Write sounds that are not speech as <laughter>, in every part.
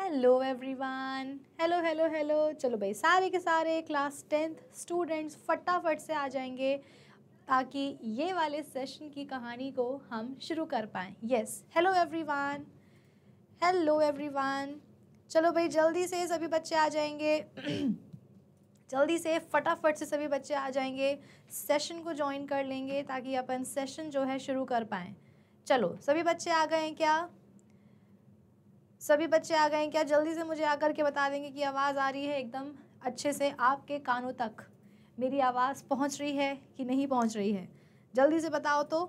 Hello everyone hello hello hello चलो भाई सारे के सारे क्लास टेंथ स्टूडेंट्स फटाफट से आ जाएंगे ताकि ये वाले सेशन की कहानी को हम शुरू कर पाएँ yes hello everyone hello everyone चलो भाई जल्दी से सभी बच्चे आ जाएंगे <clears throat> जल्दी से फटाफट से सभी बच्चे आ जाएंगे सेशन को ज्वाइन कर लेंगे ताकि अपन सेशन जो है शुरू कर पाएँ चलो सभी बच्चे आ गए हैं क्या सभी बच्चे आ गए क्या जल्दी से मुझे आकर के बता देंगे कि आवाज़ आ रही है एकदम अच्छे से आपके कानों तक मेरी आवाज़ पहुंच रही है कि नहीं पहुंच रही है जल्दी से बताओ तो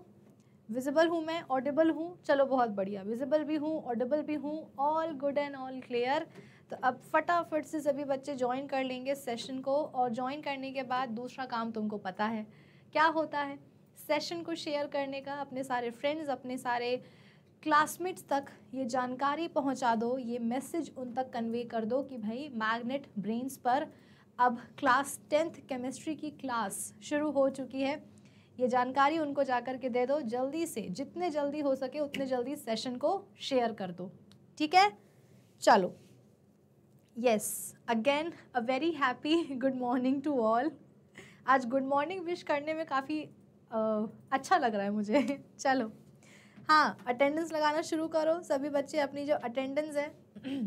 विजिबल हूँ मैं ऑडिबल हूँ चलो बहुत बढ़िया विजिबल भी हूँ ऑडिबल भी हूँ all good and all clear तो अब फटाफट से सभी बच्चे ज्वाइन कर लेंगे सेशन को और ज्वाइन करने के बाद दूसरा काम तुमको पता है क्या होता है सेशन को शेयर करने का अपने सारे फ्रेंड्स अपने सारे क्लासमेट्स तक ये जानकारी पहुंचा दो ये मैसेज उन तक कन्वे कर दो कि भाई मैग्नेट ब्रेन्स पर अब क्लास टेंथ केमिस्ट्री की क्लास शुरू हो चुकी है ये जानकारी उनको जा कर के दे दो जल्दी से जितने जल्दी हो सके उतने जल्दी सेशन को शेयर कर दो ठीक है चलो yes again a very happy good morning to all आज गुड मॉर्निंग विश करने में काफ़ी अच्छा लग रहा है मुझे <laughs> चलो हाँ अटेंडेंस लगाना शुरू करो सभी बच्चे अपनी जो अटेंडेंस है <clears throat>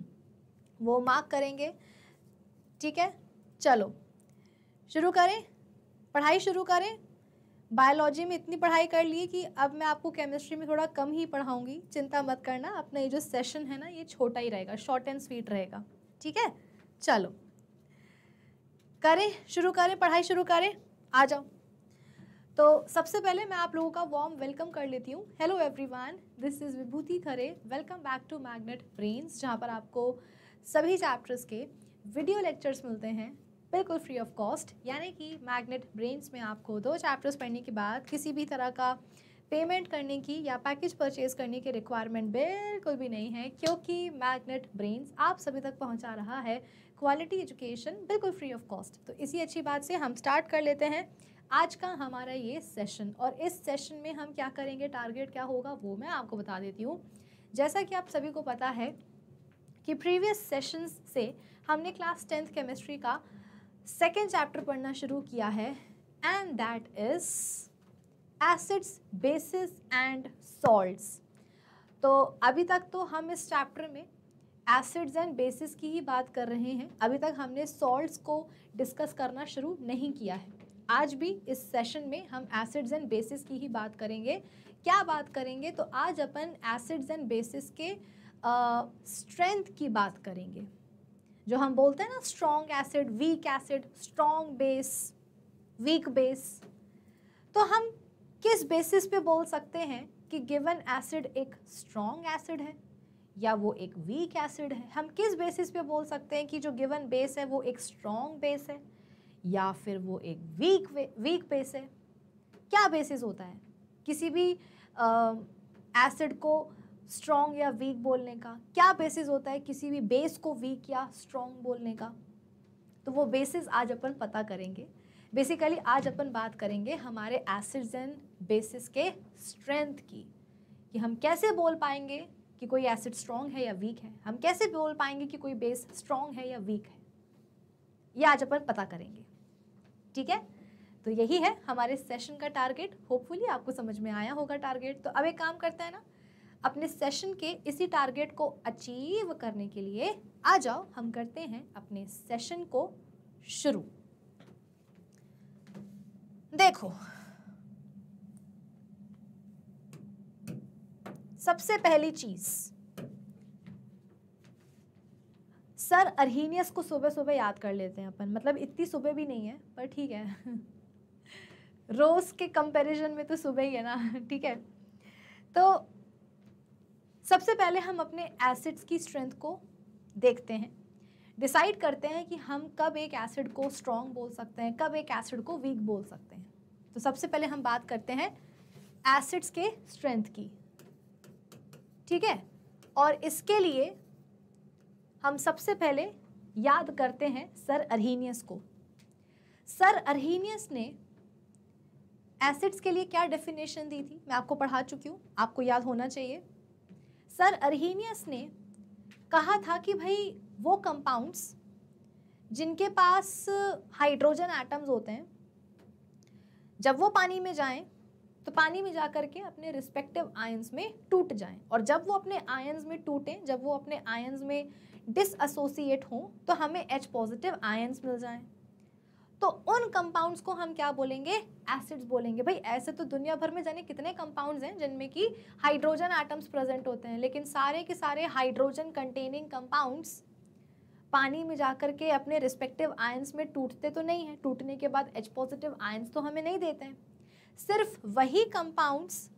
वो मार्क करेंगे ठीक है चलो शुरू करें पढ़ाई शुरू करें बायोलॉजी में इतनी पढ़ाई कर ली कि अब मैं आपको केमिस्ट्री में थोड़ा कम ही पढ़ाऊंगी चिंता मत करना अपना ये जो सेशन है ना ये छोटा ही रहेगा शॉर्ट एंड स्वीट रहेगा ठीक है चलो करें शुरू करें पढ़ाई शुरू करें आ जाओ तो सबसे पहले मैं आप लोगों का वार्म वेलकम कर लेती हूँ hello everyone this is Vibhuti Khare welcome back to Magnet Brains जहाँ पर आपको सभी चैप्टर्स के वीडियो लेक्चर्स मिलते हैं बिल्कुल फ्री ऑफ कॉस्ट यानी कि मैग्नेट ब्रेन्स में आपको दो चैप्टर्स पढ़ने के बाद किसी भी तरह का पेमेंट करने की या पैकेज परचेज करने की रिक्वायरमेंट बिल्कुल भी नहीं है क्योंकि मैग्नेट ब्रेन्स आप सभी तक पहुंचा रहा है क्वालिटी एजुकेशन बिल्कुल फ्री ऑफ कॉस्ट तो इसी अच्छी बात से हम स्टार्ट कर लेते हैं आज का हमारा ये सेशन और इस सेशन में हम क्या करेंगे टारगेट क्या होगा वो मैं आपको बता देती हूँ जैसा कि आप सभी को पता है कि प्रीवियस सेशंस से हमने क्लास टेंथ केमिस्ट्री का सेकेंड चैप्टर पढ़ना शुरू किया है and that is acids bases and salts तो अभी तक तो हम इस चैप्टर में एसिड्स एंड बेसिस की ही बात कर रहे हैं अभी तक हमने सॉल्ट्स को डिस्कस करना शुरू नहीं किया है आज भी इस सेशन में हम एसिड्स एंड बेसिस की ही बात करेंगे क्या बात करेंगे तो आज अपन एसिड्स एंड बेसिस के स्ट्रेंथ uh, की बात करेंगे जो हम बोलते हैं ना strong acid weak acid strong base weak base तो हम किस बेसिस पे बोल सकते हैं कि गिवन एसिड एक स्ट्रॉन्ग एसिड है या वो एक वीक एसिड है हम किस बेसिस पे बोल सकते हैं कि जो गिवन बेस है वो एक स्ट्रॉन्ग बेस है या फिर वो एक वीक वीक बेस है क्या बेसिस होता है किसी भी एसिड को स्ट्रॉन्ग या वीक बोलने का क्या बेसिस होता है किसी भी बेस को वीक या स्ट्रॉन्ग बोलने का तो वो बेसिस आज अपन पता करेंगे बेसिकली आज अपन बात करेंगे हमारे एसिड्स एंड बेसिस के स्ट्रेंथ की कि हम कैसे बोल पाएंगे कि कोई एसिड स्ट्रॉन्ग है या वीक है हम कैसे बोल पाएंगे कि कोई बेस स्ट्रॉन्ग है या वीक है ये आज अपन पता करेंगे ठीक है तो यही है हमारे सेशन का टारगेट होपफुली आपको समझ में आया होगा टारगेट तो अब एक काम करते हैं ना अपने सेशन के इसी टारगेट को अचीव करने के लिए आ जाओ हम करते हैं अपने सेशन को शुरू देखो सबसे पहली चीज़ सर अरहीनियस को सुबह सुबह याद कर लेते हैं अपन मतलब इतनी सुबह भी नहीं है पर ठीक है <laughs> रोज़ के कंपैरिजन में तो सुबह ही है ना <laughs> ठीक है तो सबसे पहले हम अपने एसिड्स की स्ट्रेंथ को देखते हैं डिसाइड करते हैं कि हम कब एक एसिड को स्ट्रॉन्ग बोल सकते हैं कब एक एसिड को वीक बोल सकते हैं तो सबसे पहले हम बात करते हैं एसिड्स के स्ट्रेंथ की ठीक है और इसके लिए हम सबसे पहले याद करते हैं सर अरहीनियस को सर अरहीनियस ने एसिड्स के लिए क्या डेफिनेशन दी थी मैं आपको पढ़ा चुकी हूँ आपको याद होना चाहिए सर अरहीनियस ने कहा था कि भाई वो कंपाउंड्स जिनके पास हाइड्रोजन एटम्स होते हैं जब वो पानी में जाएं तो पानी में जा कर के अपने रिस्पेक्टिव आयंस में टूट जाएं और जब वो अपने आयंस में टूटें जब वो अपने आयंस में डिसोसिएट हों तो हमें एच पॉजिटिव आयन्स मिल जाएं तो उन कंपाउंड्स को हम क्या बोलेंगे एसिड्स बोलेंगे भाई ऐसे तो दुनिया भर में जाने कितने कंपाउंड्स हैं जिनमें कि हाइड्रोजन आइटम्स प्रेजेंट होते हैं लेकिन सारे के सारे हाइड्रोजन कंटेनिंग कंपाउंड्स पानी में जाकर के अपने रिस्पेक्टिव आयन्स में टूटते तो नहीं हैं टूटने के बाद एच पॉजिटिव आयन्स तो हमें नहीं देते हैं सिर्फ वही कंपाउंड्स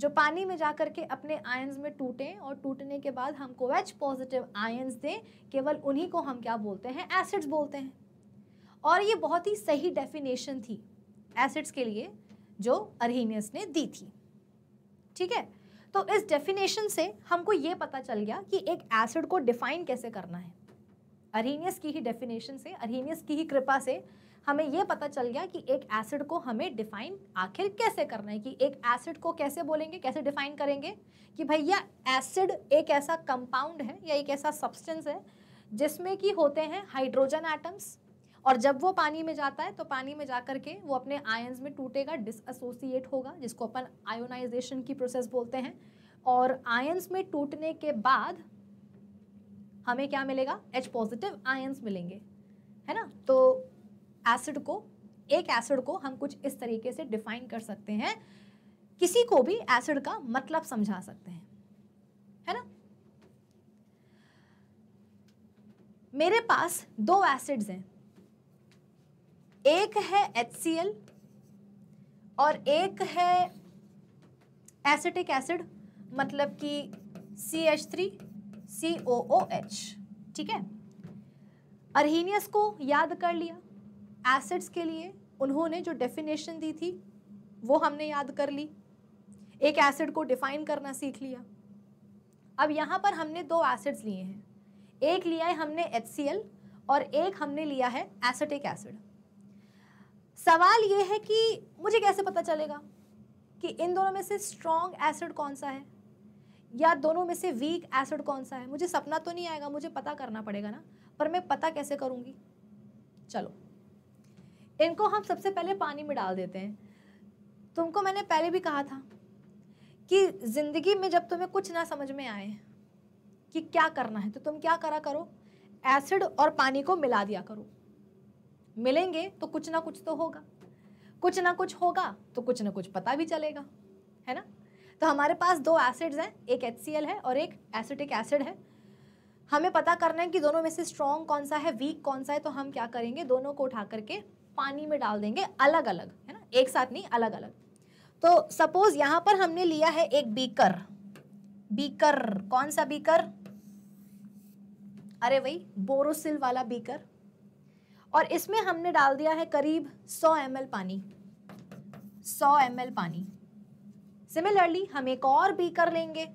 जो पानी में जा कर के अपने आयन्स में टूटें और टूटने के बाद हमको एच पॉजिटिव आयन्स दें केवल उन्हीं को हम क्या बोलते हैं एसिड्स बोलते हैं और ये बहुत ही सही डेफिनेशन थी एसिड्स के लिए जो अरहीनियस ने दी थी ठीक है तो इस डेफिनेशन से हमको ये पता चल गया कि एक एसिड को डिफाइन कैसे करना है अरहीनियस की ही डेफिनेशन से अरहीनियस की ही कृपा से हमें ये पता चल गया कि एक एसिड को हमें डिफाइन आखिर कैसे करना है कि एक एसिड को कैसे बोलेंगे कैसे डिफाइन करेंगे कि भैया एसिड एक ऐसा कंपाउंड है या एक ऐसा सब्सटेंस है जिसमें कि होते हैं हाइड्रोजन एटम्स और जब वो पानी में जाता है तो पानी में जा के वो अपने आयन्स में टूटेगा डिसोसिएट होगा जिसको अपन आयोनाइजेशन की प्रोसेस बोलते हैं और आयन्स में टूटने के बाद हमें क्या मिलेगा एच पॉजिटिव आयन्स मिलेंगे है ना तो एसिड को एक एसिड को हम कुछ इस तरीके से डिफाइन कर सकते हैं किसी को भी एसिड का मतलब समझा सकते हैं है ना मेरे पास दो एसिड्स हैं एक है HCl और एक है एसिटिक एसिड मतलब कि C H three C O O H ठीक है अरहीनियस को याद कर लिया एसिड्स के लिए उन्होंने जो डेफिनेशन दी थी वो हमने याद कर ली एक एसिड को डिफाइन करना सीख लिया अब यहाँ पर हमने दो एसिड्स लिए हैं एक लिया है हमने एच और एक हमने लिया है एसिटिक एसिड सवाल ये है कि मुझे कैसे पता चलेगा कि इन दोनों में से स्ट्रॉन्ग एसिड कौन सा है या दोनों में से वीक एसिड कौन सा है मुझे सपना तो नहीं आएगा मुझे पता करना पड़ेगा ना पर मैं पता कैसे करूँगी चलो इनको हम सबसे पहले पानी में डाल देते हैं तुमको मैंने पहले भी कहा था कि ज़िंदगी में जब तुम्हें कुछ ना समझ में आए कि क्या करना है तो तुम क्या करा करो एसिड और पानी को मिला दिया करो मिलेंगे तो कुछ ना कुछ तो होगा कुछ ना कुछ होगा तो कुछ ना कुछ पता भी चलेगा है ना तो हमारे पास दो एसिड्स हैं एक एच है और एक एसिटिक एसिड है हमें पता करना है कि दोनों में से स्ट्रॉन्ग कौन सा है वीक कौन सा है तो हम क्या करेंगे दोनों को उठा करके पानी में डाल देंगे अलग अलग है ना एक साथ नहीं अलग अलग तो सपोज यहां पर हमने लिया है एक बीकर बीकर कौन सा बीकर अरे वही बोरोसिल वाला बीकर और इसमें हमने डाल दिया है करीब 100 एम पानी 100 एम पानी सिमिलरली हम एक और बीकर लेंगे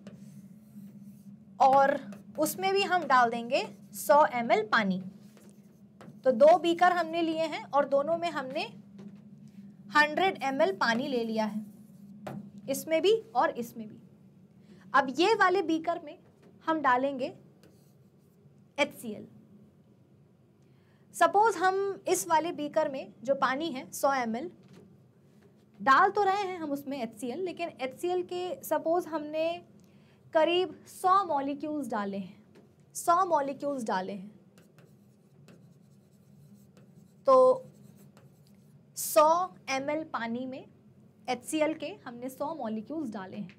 और उसमें भी हम डाल देंगे 100 एम पानी तो दो बीकर हमने लिए हैं और दोनों में हमने 100 एम पानी ले लिया है इसमें भी और इसमें भी अब ये वाले बीकर में हम डालेंगे एच सपोज़ हम इस वाले बीकर में जो पानी है 100 एम डाल तो रहे हैं हम उसमें एच लेकिन एच के सपोज़ हमने करीब 100 मॉलिक्यूल्स डाले हैं 100 मॉलिक्यूल्स डाले हैं तो 100 एम पानी में एच के हमने 100 मॉलिक्यूल्स डाले हैं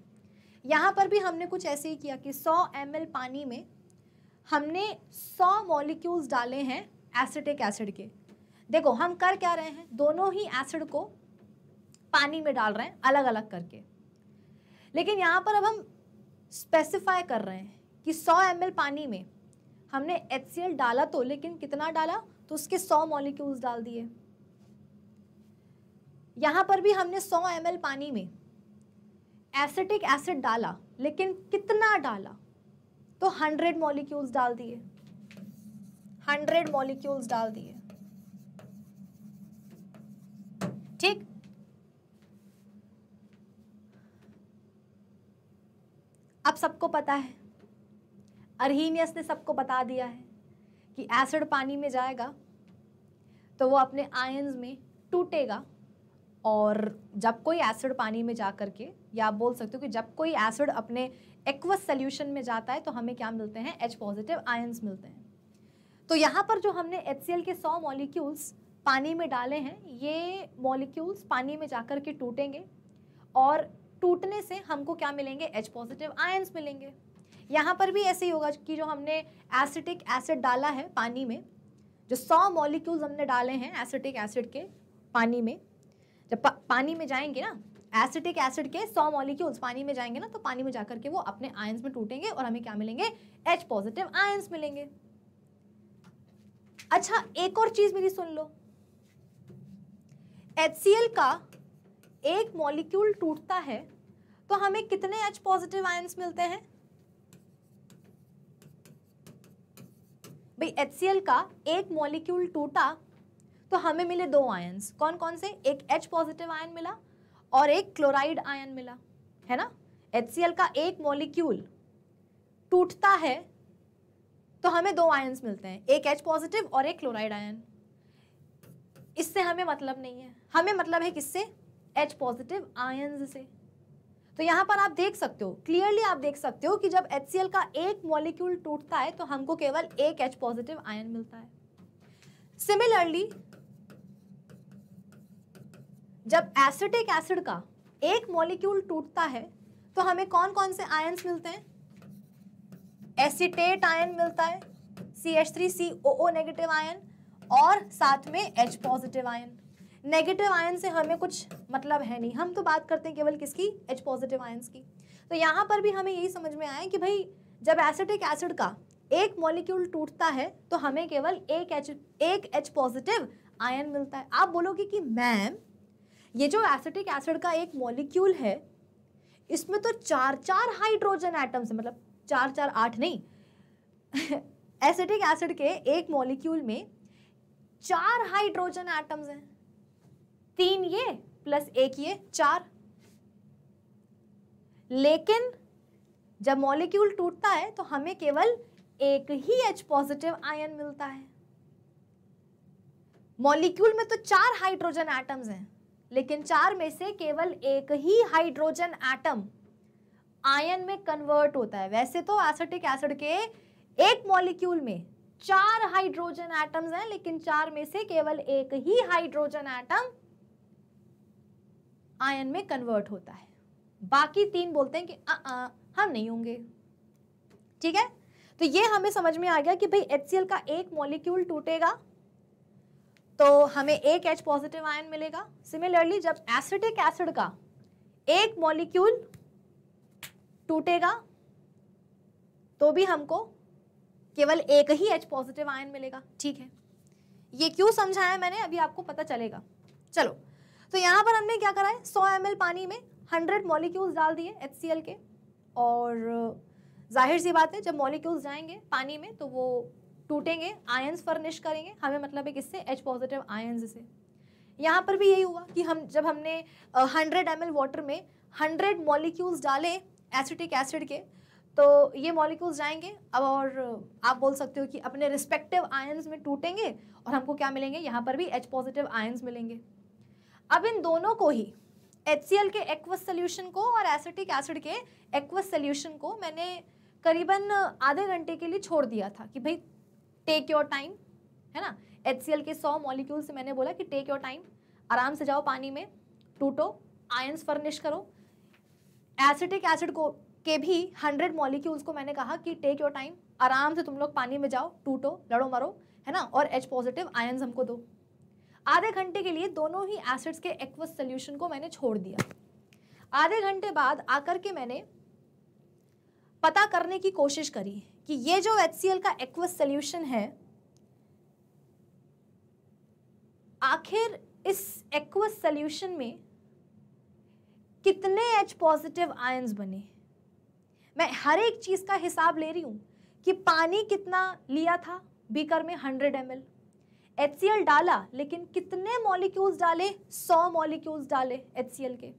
यहाँ पर भी हमने कुछ ऐसे ही किया कि 100 एम पानी में हमने 100 मॉलिक्यूल्स डाले हैं एसिटिक एसिड के देखो हम कर क्या रहे हैं दोनों ही एसिड को पानी में डाल रहे हैं अलग अलग करके लेकिन यहाँ पर अब हम स्पेसिफाई कर रहे हैं कि 100 एम पानी में हमने एच डाला तो लेकिन कितना डाला तो उसके सौ मॉलिक्यूल्स डाल दिए यहाँ पर भी हमने सौ एम पानी में एसिटिक एसिड डाला लेकिन कितना डाला तो हंड्रेड मॉलिक्यूल्स डाल दिए हंड्रेड मॉलिक्यूल्स डाल दिए ठीक अब सबको पता है अरहीनियस ने सबको बता दिया है कि एसिड पानी में जाएगा तो वो अपने आयंस में टूटेगा और जब कोई एसिड पानी में जा कर के या आप बोल सकते हो कि जब कोई एसिड अपने एक्वस सोल्यूशन में जाता है तो हमें क्या मिलते हैं एच पॉजिटिव आयन्स मिलते हैं तो यहाँ पर जो हमने एच के सौ मॉलिक्यूल्स पानी में डाले हैं ये मॉलिक्यूल्स पानी में कर के टूटेंगे और टूटने से हमको क्या मिलेंगे एच पॉजिटिव आयन्स मिलेंगे यहाँ पर भी ऐसे ही होगा कि जो हमने एसिटिक एसिड डाला है पानी में जो सौ मॉलिक्यूल्स हमने डाले हैं एसिटिक एसिड के पानी में जब पा, पानी में जाएंगे ना एसिटिक एसिड के सौ मॉलिक्यूल्स पानी में जाएंगे ना तो पानी में जाकर के वो अपने आयंस में टूटेंगे और हमें क्या मिलेंगे एच पॉजिटिव आयंस मिलेंगे अच्छा एक और चीज़ मेरी सुन लो एच का एक मॉलिक्यूल टूटता है तो हमें कितने एच पॉजिटिव आयंस मिलते हैं भाई एच का एक मॉलिक्यूल टूटा तो हमें मिले दो आयन्स कौन कौन से एक H पॉजिटिव आयन मिला और एक क्लोराइड आयन मिला है ना एच का एक मॉलिक्यूल टूटता है तो हमें दो आयन्स मिलते हैं एक H पॉजिटिव और एक क्लोराइड आयन इससे हमें मतलब नहीं है हमें मतलब है किससे H पॉजिटिव आयन्स से तो यहाँ पर आप देख सकते हो क्लियरली आप देख सकते हो कि जब एच का एक मॉलिक्यूल टूटता है तो हमको केवल एक एच पॉजिटिव आयन मिलता है सिमिलरली जब एसिटिक एसिड का एक मॉलिक्यूल टूटता है तो हमें कौन कौन से आयन्स मिलते हैं एसिटेट आयन मिलता है C H three C O O negative ion और साथ में H positive ion negative ion से हमें कुछ मतलब है नहीं हम तो बात करते हैं केवल किसकी एच पॉजिटिव आयन्स की तो यहाँ पर भी हमें यही समझ में आया कि भाई जब एसिटिक एसिड का एक मॉलिक्यूल टूटता है तो हमें केवल एक एच एक एच पॉजिटिव आयन मिलता है आप बोलोगे कि मैम ये जो एसिटिक एसिड का एक मॉलिक्यूल है इसमें तो चार चार हाइड्रोजन एटम्स है मतलब चार चार आठ नहीं एसिटिक <laughs> एसिड के एक मॉलिक्यूल में चार हाइड्रोजन एटम्स हैं तीन ये प्लस एक ये चार लेकिन जब मॉलिक्यूल टूटता है तो हमें केवल एक ही एच पॉजिटिव आयन मिलता है मॉलिक्यूल में तो चार हाइड्रोजन एटम्स हैं लेकिन चार में से केवल एक ही हाइड्रोजन एटम आयन में कन्वर्ट होता है वैसे तो एसिटिक एसिड के एक मॉलिक्यूल में चार हाइड्रोजन एटम्स हैं लेकिन चार में से केवल एक ही हाइड्रोजन एटम आयन में कन्वर्ट होता है बाकी तीन बोलते हैं कि आ, आ, हम नहीं होंगे ठीक है तो ये हमें समझ में आ गया कि भाई एच का एक मॉलिक्यूल टूटेगा तो हमें एक एच पॉजिटिव आयन मिलेगा सिमिलरली जब एसिटिक एसिड का एक मॉलिक्यूल टूटेगा तो भी हमको केवल एक ही एच पॉजिटिव आयन मिलेगा ठीक है ये क्यों समझाया मैंने अभी आपको पता चलेगा चलो तो यहाँ पर हमने क्या करा है सौ एम पानी में हंड्रेड मॉलिक्यूल्स डाल दिए एच के और जाहिर सी बात है जब मॉलिक्यूल्स जाएंगे पानी में तो वो टूटेंगे आयंस फर्निश करेंगे हमें मतलब है किससे एच पॉजिटिव आयंस से यहाँ पर भी यही हुआ कि हम जब हमने हंड्रेड एम वाटर में हंड्रेड मॉलिक्यूल्स डाले एसिटिक एसिड के तो ये मॉलिक्यूल्स जाएंगे अब और आप बोल सकते हो कि अपने रिस्पेक्टिव आयंस में टूटेंगे और हमको क्या मिलेंगे यहाँ पर भी एच पॉजिटिव आयंस मिलेंगे अब इन दोनों को ही एच के एक्वस सोल्यूशन को और एसिटिक एसिड के एक्वस सोल्यूशन को मैंने करीबन आधे घंटे के लिए छोड़ दिया था कि भाई टेक योर टाइम है ना एच के सौ मॉलिक्यूल से मैंने बोला कि टेक योर टाइम आराम से जाओ पानी में टूटो आयंस फर्निश करो एसिटिक एसिड को के भी हंड्रेड मॉलिक्यूल्स को मैंने कहा कि टेक योर टाइम आराम से तुम लोग पानी में जाओ टूटो लड़ो मरो है ना और एच पॉजिटिव आयन्स हमको दो आधे घंटे के लिए दोनों ही एसिड्स के एक्वस सोल्यूशन को मैंने छोड़ दिया आधे घंटे बाद आकर के मैंने पता करने की कोशिश करी कि ये जो एच का एक्वस सोल्यूशन है आखिर इस एक्वस सोल्यूशन में कितने एच पॉजिटिव आयन्स बने मैं हर एक चीज़ का हिसाब ले रही हूँ कि पानी कितना लिया था बीकर में 100 एम एच डाला लेकिन कितने मॉलिक्यूल्स डाले सौ मॉलिक्यूल्स डाले एच के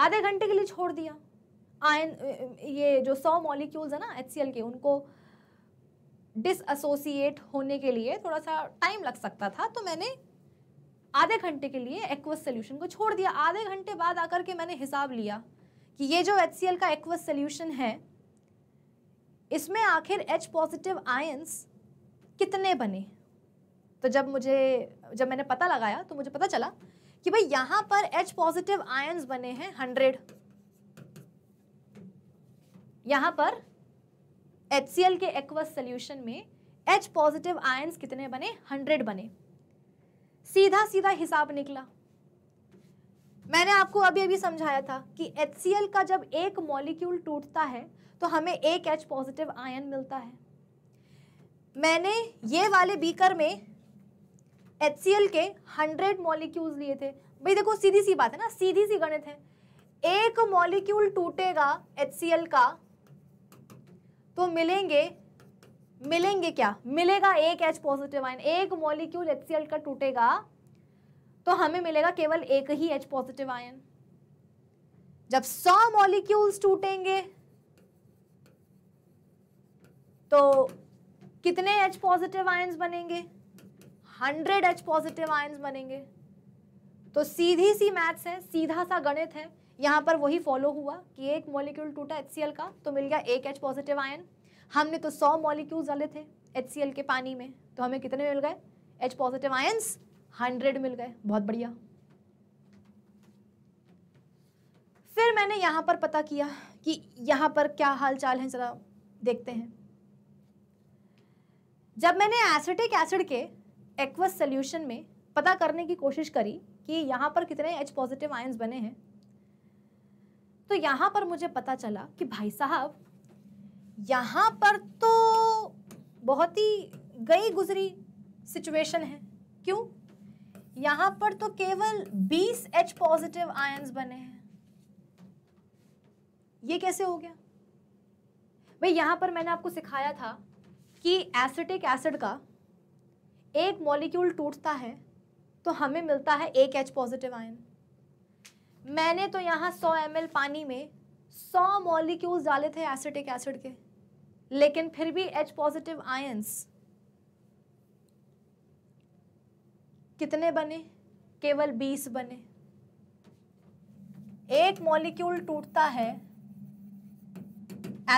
आधे घंटे के लिए छोड़ दिया आयन ये जो सौ मॉलिक्यूल्स है ना एच के उनको डिसोसिएट होने के लिए थोड़ा सा टाइम लग सकता था तो मैंने आधे घंटे के लिए एक्वस सोल्यूशन को छोड़ दिया आधे घंटे बाद आकर के मैंने हिसाब लिया कि ये जो एच का एक्वस सोल्यूशन है इसमें आखिर H पॉजिटिव आयंस कितने बने तो जब मुझे जब मैंने पता लगाया तो मुझे पता चला कि भाई यहां पर एच पॉजिटिव आयन्स बने हैं हंड्रेड यहां पर एच के एक्वस सोल्यूशन में एच पॉजिटिव आयन्स कितने बने हंड्रेड बने सीधा सीधा हिसाब निकला मैंने आपको अभी अभी समझाया था कि एच का जब एक मॉलिक्यूल टूटता है तो हमें एक एच पॉजिटिव आयन मिलता है मैंने ये वाले बीकर में एच के हंड्रेड मॉलिक्यूल्स लिए थे भाई देखो सीधी सी बात है ना सीधी सी गणित है एक मॉलिक्यूल टूटेगा एच का तो मिलेंगे मिलेंगे क्या मिलेगा एक एच पॉजिटिव आयन एक मॉलिक्यूल एच का टूटेगा तो हमें मिलेगा केवल एक ही एच पॉजिटिव आयन जब सौ मॉलिक्यूल्स टूटेंगे तो कितने एच पॉजिटिव आयन्स बनेंगे हंड्रेड एच पॉजिटिव आयन्स बनेंगे तो सीधी सी मैथ्स है सीधा सा गणित है यहाँ पर वही फॉलो हुआ कि एक मॉलिक्यूल टूटा एच का तो मिल गया एक एच पॉजिटिव आयन हमने तो सौ मॉलिक्यूल डाले थे एच के पानी में तो हमें कितने मिल गए एच पॉजिटिव आयन्स हंड्रेड मिल गए बहुत बढ़िया फिर मैंने यहाँ पर पता किया कि यहाँ पर क्या हाल चाल है ज़रा देखते हैं जब मैंने एसिटिक एसिड के एक्वस सोल्यूशन में पता करने की कोशिश करी कि यहाँ पर कितने एच पॉजिटिव आयन्स बने हैं तो यहाँ पर मुझे पता चला कि भाई साहब यहाँ पर तो बहुत ही गई गुजरी सिचुएशन है क्यों यहाँ पर तो केवल 20 एच पॉजिटिव आयन्स बने हैं ये कैसे हो गया भाई यहाँ पर मैंने आपको सिखाया था कि एसिटिक एसिड का एक मॉलिक्यूल टूटता है तो हमें मिलता है एक एच पॉजिटिव आयन मैंने तो यहाँ 100 एम पानी में 100 मॉलिक्यूल्स डाले थे एसिटिक एसिड के लेकिन फिर भी एच पॉजिटिव आयन्स कितने बने केवल 20 बने एक मॉलिक्यूल टूटता है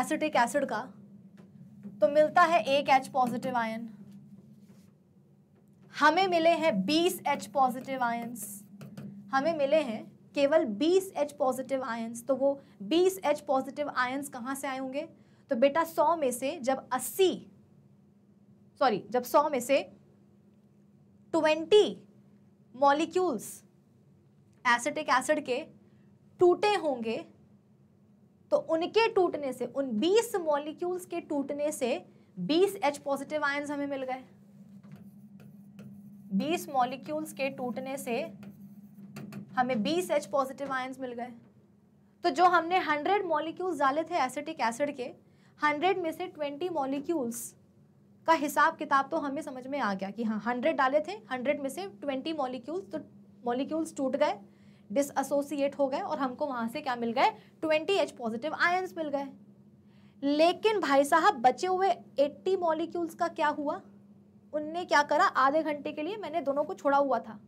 एसिटिक एसिड का तो मिलता है एक एच पॉजिटिव आयन हमें मिले हैं 20 एच पॉजिटिव आयंस हमें मिले हैं केवल 20 एच पॉजिटिव आयंस तो वो 20 एच पॉजिटिव आयंस कहाँ से आए होंगे तो बेटा 100 में से जब 80 सॉरी जब 100 में से 20 मॉलिक्यूल्स एसिटिक एसिड के टूटे होंगे तो उनके टूटने से उन 20 मॉलिक्यूल्स के टूटने से 20 एच पॉजिटिव आयंस हमें मिल गए बीस मॉलिक्यूल्स के टूटने से हमें बीस एच पॉजिटिव आयंस मिल गए तो जो हमने हंड्रेड मॉलिक्यूल्स डाले थे एसिटिक एसिड के हंड्रेड में से ट्वेंटी मॉलिक्यूल्स का हिसाब किताब तो हमें समझ में आ गया कि हाँ हंड्रेड डाले थे हंड्रेड में से ट्वेंटी मॉलिक्यूल्स तो मॉलिक्यूल्स टूट गए डिसोसिएट हो गए और हमको वहाँ से क्या मिल गए ट्वेंटी एच पॉजिटिव आयन्स मिल गए लेकिन भाई साहब बचे हुए एट्टी मॉलिक्यूल्स का क्या हुआ उनने क्या करा आधे घंटे के लिए मैंने दोनों को छोड़ा हुआ था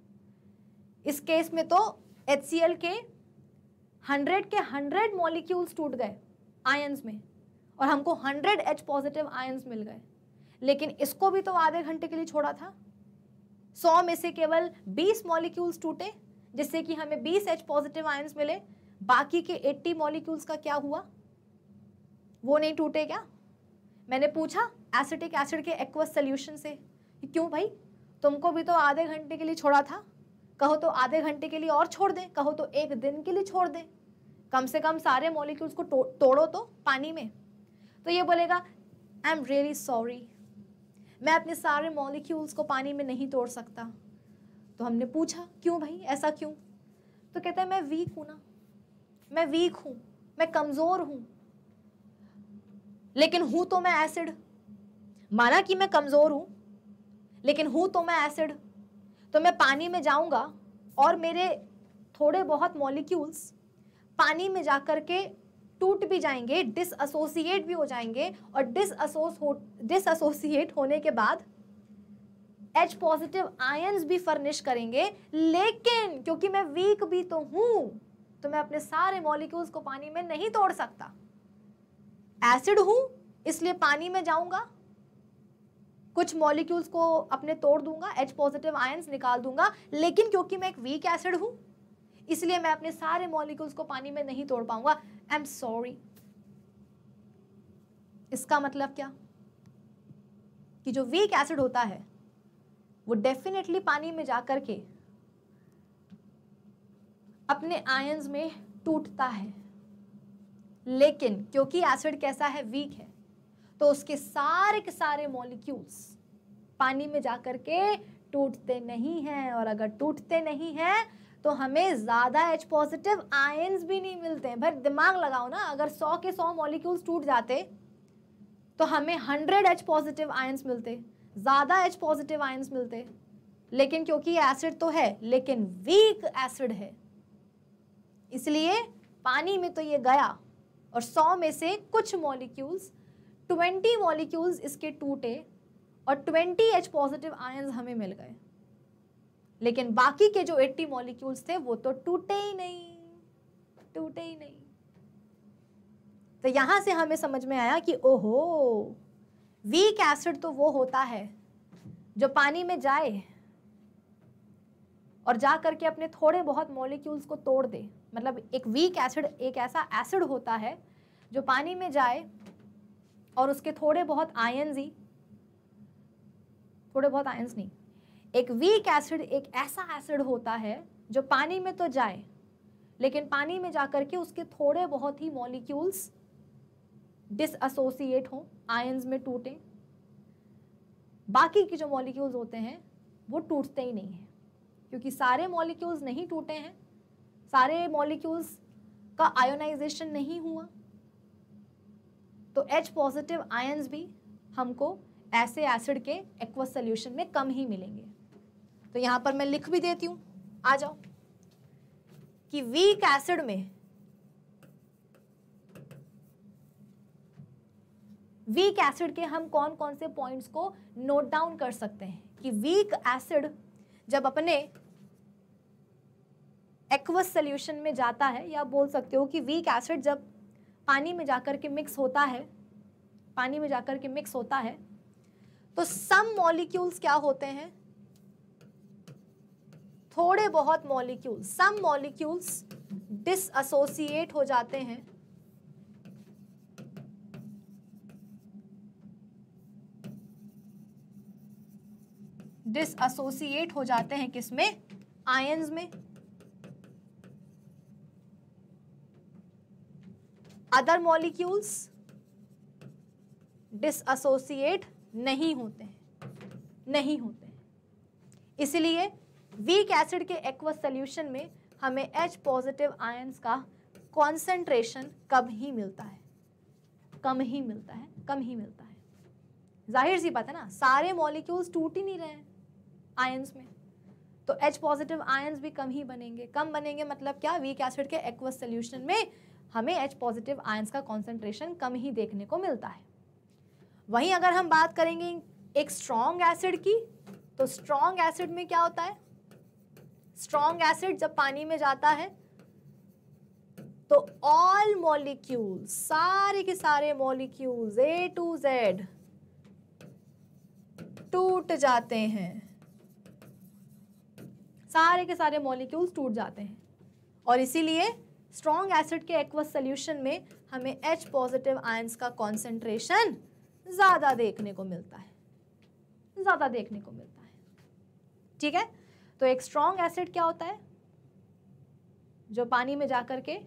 इस केस में तो एच के हंड्रेड के हंड्रेड मॉलिक्यूल्स टूट गए आयंस में और हमको हंड्रेड एच पॉजिटिव आयंस मिल गए लेकिन इसको भी तो आधे घंटे के लिए छोड़ा था सौ में से केवल बीस मॉलिक्यूल्स टूटे जिससे कि हमें बीस एच पॉजिटिव आयंस मिले बाकी के एट्टी मॉलिक्यूल्स का क्या हुआ वो नहीं टूटे क्या मैंने पूछा एसिटिक एसिड के एक्वस सोल्यूशन से कि क्यों भाई तुमको भी तो आधे घंटे के लिए छोड़ा था कहो तो आधे घंटे के लिए और छोड़ दें कहो तो एक दिन के लिए छोड़ दें कम से कम सारे मॉलिक्यूल्स को तो, तोड़ो तो पानी में तो ये बोलेगा आई एम रियली सॉरी मैं अपने सारे मॉलिक्यूल्स को पानी में नहीं तोड़ सकता तो हमने पूछा क्यों भाई ऐसा क्यों तो कहता है मैं वीक हूँ ना मैं वीक हूँ मैं कमज़ोर हूँ लेकिन हूँ तो मैं एसिड माना कि मैं कमज़ोर हूँ लेकिन हूँ तो मैं एसिड तो मैं पानी में जाऊँगा और मेरे थोड़े बहुत मॉलिक्यूल्स पानी में जा कर के टूट भी जाएंगे डिसअसोसिएट भी हो जाएंगे और डिसोस हो डिसोसिएट होने के बाद एच पॉजिटिव आयन्स भी फर्निश करेंगे लेकिन क्योंकि मैं वीक भी तो हूँ तो मैं अपने सारे मॉलिक्यूल्स को पानी में नहीं तोड़ सकता एसिड हूँ इसलिए पानी में जाऊँगा कुछ मॉलिक्यूल्स को अपने तोड़ दूंगा एच पॉजिटिव आयन्स निकाल दूंगा लेकिन क्योंकि मैं एक वीक एसिड हूँ इसलिए मैं अपने सारे मॉलिक्यूल्स को पानी में नहीं तोड़ पाऊंगा आई एम सॉरी इसका मतलब क्या कि जो वीक एसिड होता है वो डेफिनेटली पानी में जा करके के अपने आयन्स में टूटता है लेकिन क्योंकि एसिड कैसा है वीक है तो उसके सारे के सारे मॉलिक्यूल्स पानी में जा कर के टूटते नहीं हैं और अगर टूटते नहीं हैं तो हमें ज़्यादा एच पॉजिटिव आयन्स भी नहीं मिलते हैं भाई दिमाग लगाओ ना अगर सौ के सौ मॉलिक्यूल्स टूट जाते तो हमें हंड्रेड एच पॉजिटिव आयन्स मिलते ज़्यादा एच पॉजिटिव आयन्स मिलते लेकिन क्योंकि एसिड तो है लेकिन वीक एसिड है इसलिए पानी में तो ये गया और सौ में से कुछ मॉलिक्यूल्स ट्वेंटी मॉलिक्यूल्स इसके टूटे और ट्वेंटी एच पॉजिटिव आयन्स हमें मिल गए लेकिन बाकी के जो एट्टी मॉलिक्यूल्स थे वो तो टूटे ही नहीं टूटे ही नहीं तो यहां से हमें समझ में आया कि ओहो वीक एसिड तो वो होता है जो पानी में जाए और जा करके अपने थोड़े बहुत मॉलिक्यूल्स को तोड़ दे मतलब एक वीक एसिड एक ऐसा एसिड होता है जो पानी में जाए और उसके थोड़े बहुत आयन्स ही थोड़े बहुत आयन्स नहीं एक वीक एसिड एक ऐसा एसिड होता है जो पानी में तो जाए लेकिन पानी में जा के उसके थोड़े बहुत ही मॉलिक्यूल्स डिसोसिएट हों आयन्स में टूटें बाकी के जो मॉलिक्यूल्स होते हैं वो टूटते ही नहीं हैं क्योंकि सारे मॉलिक्यूल्स नहीं टूटे हैं सारे मॉलिक्यूल्स का आयोनाइजेशन नहीं हुआ तो एच पॉजिटिव आयन्स भी हमको ऐसे एसिड के एक्वस सोल्यूशन में कम ही मिलेंगे तो यहाँ पर मैं लिख भी देती हूँ आ जाओ कि वीक एसिड में वीक एसिड के हम कौन कौन से पॉइंट्स को नोट डाउन कर सकते हैं कि वीक एसिड जब अपने एक्वस सोल्यूशन में जाता है या बोल सकते हो कि वीक एसिड जब पानी में जाकर के मिक्स होता है पानी में जाकर के मिक्स होता है तो सम मॉलिक्यूल्स क्या होते हैं थोड़े बहुत मॉलिक्यूल सम मॉलिक्यूल्स डिसोसिएट हो जाते हैं डिसोसिएट हो जाते हैं किसमें आयंस में अदर मॉलिक्यूल्स डिसोसिएट नहीं होते हैं नहीं होते हैं इसलिए वीक एसिड के एक्वस सोल्यूशन में हमें एच पॉजिटिव आयन्स का कॉन्सेंट्रेशन कम ही मिलता है कम ही मिलता है कम ही मिलता है जाहिर सी बात है ना सारे मॉलिक्यूल्स टूट ही नहीं रहे हैं में तो एच पॉजिटिव आयन्स भी कम ही बनेंगे कम बनेंगे मतलब क्या वीक एसिड के एक्वस सोल्यूशन में हमें एच पॉजिटिव आयंस का कॉन्सेंट्रेशन कम ही देखने को मिलता है वहीं अगर हम बात करेंगे एक स्ट्रॉन्ग एसिड की तो स्ट्रॉन्ग एसिड में क्या होता है स्ट्रॉन्ग एसिड जब पानी में जाता है तो ऑल मॉलिक्यूल सारे के सारे मॉलिक्यूल्स ए टू जेड टूट जाते हैं सारे के सारे मॉलिक्यूल्स टूट जाते हैं और इसीलिए स्ट्रॉन्ग एसिड के एक्वस सोल्यूशन में हमें एच पॉजिटिव आयंस का कॉन्सेंट्रेशन ज़्यादा देखने को मिलता है ज़्यादा देखने को मिलता है ठीक है तो एक स्ट्रॉन्ग एसिड क्या होता है जो पानी में जाकर के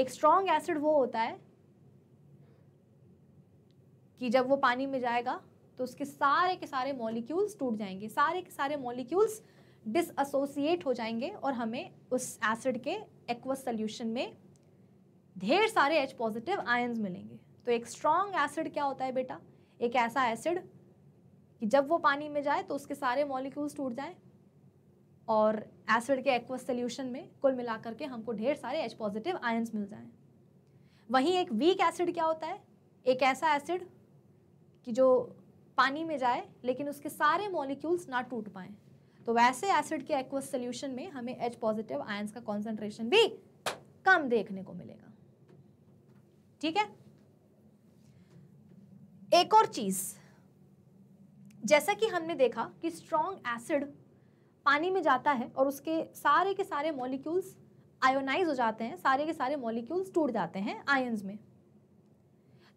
एक स्ट्रॉन्ग एसिड वो होता है कि जब वो पानी में जाएगा तो उसके सारे के सारे मॉलिक्यूल्स टूट जाएंगे सारे के सारे मॉलिक्यूल्स डिसोसिएट हो जाएंगे और हमें उस एसिड के एक्वस सोल्यूशन में ढेर सारे एच पॉजिटिव आयन्स मिलेंगे तो एक स्ट्रॉन्ग एसिड क्या होता है बेटा एक ऐसा एसिड कि जब वो पानी में जाए तो उसके सारे मॉलिक्यूल्स टूट जाएं और एसिड के एक्वस सोल्यूशन में कुल मिलाकर के हमको ढेर सारे एच पॉजिटिव आयन्स मिल जाएं वहीं एक वीक एसिड क्या होता है एक ऐसा एसिड कि जो पानी में जाए लेकिन उसके सारे मॉलिक्यूल्स ना टूट पाएँ तो वैसे एसिड के एक्वस सोल्यूशन में हमें एच पॉजिटिव आयंस का कॉन्सेंट्रेशन भी कम देखने को मिलेगा ठीक है एक और चीज जैसा कि हमने देखा कि स्ट्रॉन्ग एसिड पानी में जाता है और उसके सारे के सारे मॉलिक्यूल्स आयोनाइज हो जाते हैं सारे के सारे मॉलिक्यूल्स टूट जाते हैं आयंस में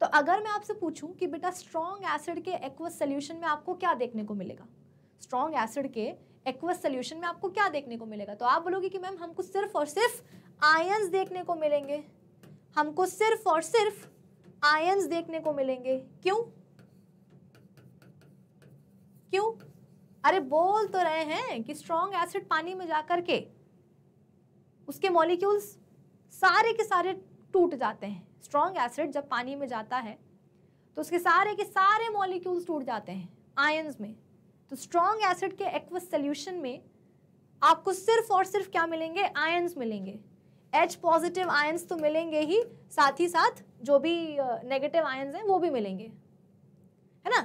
तो अगर मैं आपसे पूछूं कि बेटा स्ट्रॉन्ग एसिड के एक्वस सोल्यूशन में आपको क्या देखने को मिलेगा स्ट्रॉन्ग एसिड के एक्वस सोल्यूशन में आपको क्या देखने को मिलेगा तो आप बोलोगे कि मैम हमको सिर्फ और सिर्फ आयंस देखने को मिलेंगे हमको सिर्फ और सिर्फ आयंस देखने को मिलेंगे क्यों क्यों अरे बोल तो रहे हैं कि स्ट्रॉन्ग एसिड पानी में जाकर के उसके मॉलिक्यूल्स सारे के सारे टूट जाते हैं स्ट्रॉन्ग एसिड जब पानी में जाता है तो उसके सारे के सारे मॉलिक्यूल्स टूट जाते हैं आयंस में तो स्ट्रॉन्ग एसिड के एक्वस सोल्यूशन में आपको सिर्फ और सिर्फ क्या मिलेंगे आयन्स मिलेंगे एच पॉजिटिव आयन्स तो मिलेंगे ही साथ ही साथ जो भी नेगेटिव आयन्स हैं वो भी मिलेंगे है ना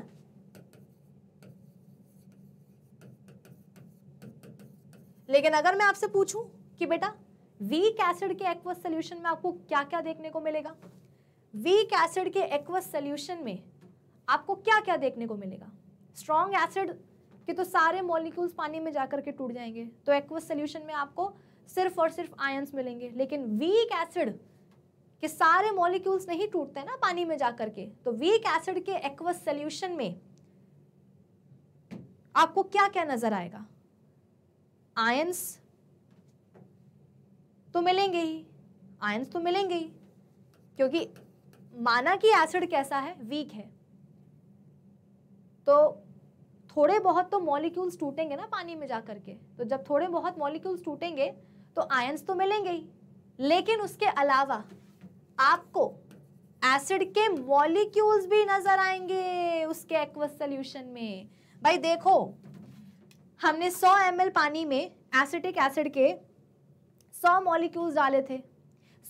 लेकिन अगर मैं आपसे पूछूं कि बेटा वीक एसिड के एक्वस सोल्यूशन में आपको क्या क्या देखने को मिलेगा वीक एसिड के एक्वस सोल्यूशन में आपको क्या क्या देखने को मिलेगा स्ट्रॉन्ग एसिड कि तो सारे मॉलिक्यूल्स पानी में जाकर के टूट जाएंगे तो एक्वस सोल्यूशन में आपको सिर्फ और सिर्फ आयंस मिलेंगे लेकिन वीक एसिड के सारे मॉलिक्यूल्स नहीं टूटते ना पानी में जाकर के तो वीक एसिड के एक्वस सोल्यूशन में आपको क्या क्या नजर आएगा आयंस तो मिलेंगे ही आयंस तो मिलेंगे ही क्योंकि माना कि एसिड कैसा है वीक है तो थोड़े बहुत तो मॉलिक्यूल्स टूटेंगे ना पानी में जा करके तो जब थोड़े बहुत मॉलिक्यूल्स टूटेंगे तो आयंस तो मिलेंगे ही लेकिन उसके अलावा आपको एसिड के मॉलिक्यूल्स भी नजर आएंगे उसके एक्वस सोल्यूशन में भाई देखो हमने 100 एम पानी में एसिटिक एसिड के 100 मॉलिक्यूल्स डाले थे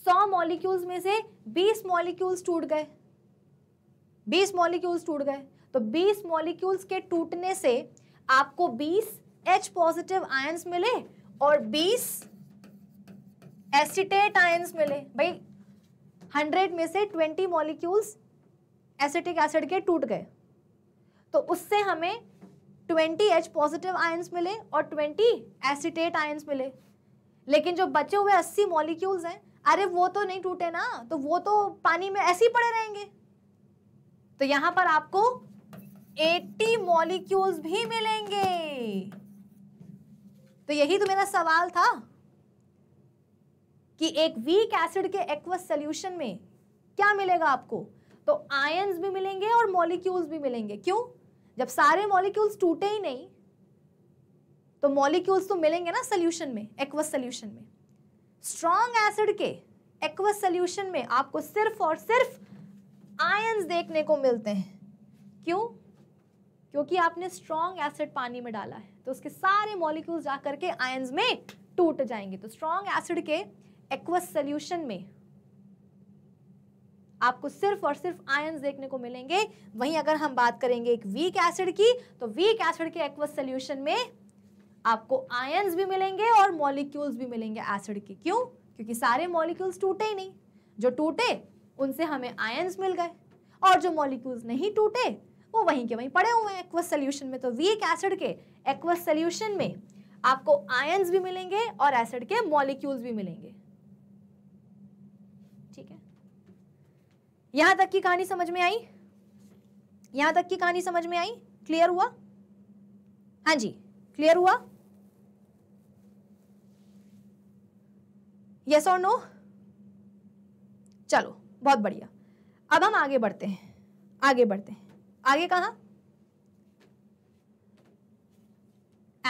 100 मॉलिक्यूल्स में से 20 मॉलिक्यूल्स टूट गए 20 मॉलिक्यूल्स टूट गए तो 20 मॉलिक्यूल्स के टूटने से आपको 20 एच पॉजिटिव आयंस मिले और 20 एसिटेट आयंस मिले भाई 100 में से 20 मॉलिक्यूल्स एसिटिक एसिड के टूट गए तो उससे हमें 20 एच पॉजिटिव आयंस मिले और 20 एसिटेट आयंस मिले लेकिन जो बचे हुए 80 मॉलिक्यूल्स हैं अरे वो तो नहीं टूटे ना तो वो तो पानी में ऐसे ही पड़े रहेंगे तो यहाँ पर आपको 80 मॉलिक्यूल्स भी मिलेंगे तो यही तो मेरा सवाल था कि एक वीक एसिड के एक्वस सोल्यूशन में क्या मिलेगा आपको तो आयंस भी मिलेंगे और मॉलिक्यूल्स भी मिलेंगे क्यों जब सारे मॉलिक्यूल्स टूटे ही नहीं तो मॉलिक्यूल्स तो मिलेंगे ना सोल्यूशन में एक्वस सोल्यूशन में स्ट्रॉन्ग एसिड के एक्वस सोल्यूशन में आपको सिर्फ और सिर्फ आयंस देखने को मिलते हैं क्यों क्योंकि आपने स्ट्रॉन्ग एसिड पानी में डाला है तो उसके सारे मॉलिक्यूल्स जा करके आयन्स में टूट जाएंगे तो स्ट्रॉन्ग एसिड के एक्वस सोल्यूशन में आपको सिर्फ और सिर्फ आयन्स देखने को मिलेंगे वहीं अगर हम बात करेंगे एक वीक एसिड की तो वीक एसिड के एक्वस सोल्यूशन में आपको आयन्स भी मिलेंगे और मॉलिक्यूल्स भी मिलेंगे एसिड के क्यों क्योंकि सारे मॉलिक्यूल्स टूटे ही नहीं जो टूटे उनसे हमें आयन्स मिल गए और जो मॉलिक्यूल्स नहीं टूटे वो वहीं के वहीं पड़े हुए हैं एक्वस सोल्यूशन में तो वीक एसिड के एक्वस सोल्यूशन में आपको आयंस भी मिलेंगे और एसिड के मॉलिक्यूल्स भी मिलेंगे ठीक है यहां तक की कहानी समझ में आई यहां तक की कहानी समझ में आई क्लियर हुआ हाँ जी क्लियर हुआ यस और नो चलो बहुत बढ़िया अब हम आगे बढ़ते हैं आगे बढ़ते हैं आगे कहा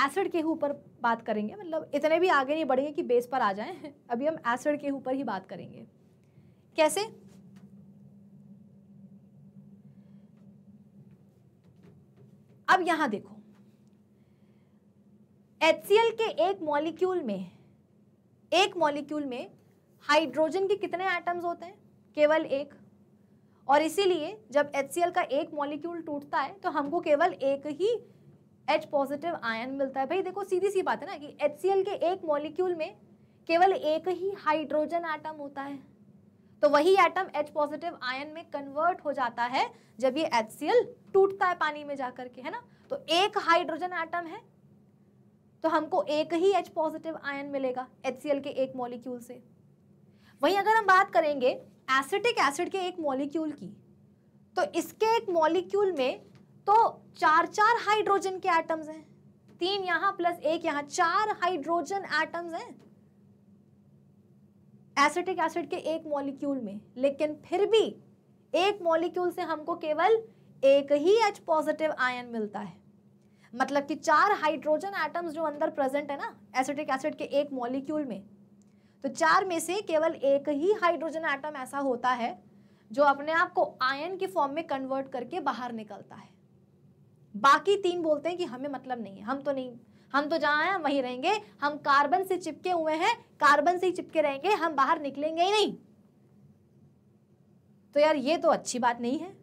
एसिड के ऊपर बात करेंगे मतलब इतने भी आगे नहीं बढ़ेंगे कि बेस पर आ जाएं अभी हम एसिड के ऊपर ही बात करेंगे कैसे अब यहां देखो HCl के एक मॉलिक्यूल में एक मॉलिक्यूल में हाइड्रोजन के कितने एटम्स होते हैं केवल एक और इसीलिए जब एच का एक मॉलिक्यूल टूटता है तो हमको केवल एक ही एच पॉजिटिव आयन मिलता है भाई देखो सीधी सी बात है ना कि एच के एक मॉलिक्यूल में केवल एक ही हाइड्रोजन आइटम होता है तो वही एटम H पॉजिटिव आयन में कन्वर्ट हो जाता है जब ये HCl टूटता है पानी में जाकर के है ना तो एक हाइड्रोजन आटम है तो हमको एक ही H पॉजिटिव आयन मिलेगा HCl के एक मॉलिक्यूल से वहीं अगर हम बात करेंगे एसिटिक एसिड के एक मॉलिक्यूल की तो इसके एक मॉलिक्यूल में तो चार चार हाइड्रोजन के एटम्स हैं तीन यहां प्लस एक यहां चार हाइड्रोजन एटम्स हैं एसिटिक एसिड के एक मॉलिक्यूल में लेकिन फिर भी एक मॉलिक्यूल से हमको केवल एक ही एच पॉजिटिव आयन मिलता है मतलब कि चार हाइड्रोजन एटम्स जो अंदर प्रेजेंट है ना एसिटिक एसिड के एक मॉलिक्यूल में तो चार में से केवल एक ही हाइड्रोजन आइटम ऐसा होता है जो अपने आप को आयन के फॉर्म में कन्वर्ट करके बाहर निकलता है बाकी तीन बोलते हैं कि हमें मतलब नहीं है हम तो नहीं हम तो जहाँ हैं वहीं रहेंगे हम कार्बन से चिपके हुए हैं कार्बन से ही चिपके रहेंगे हम बाहर निकलेंगे ही नहीं तो यार ये तो अच्छी बात नहीं है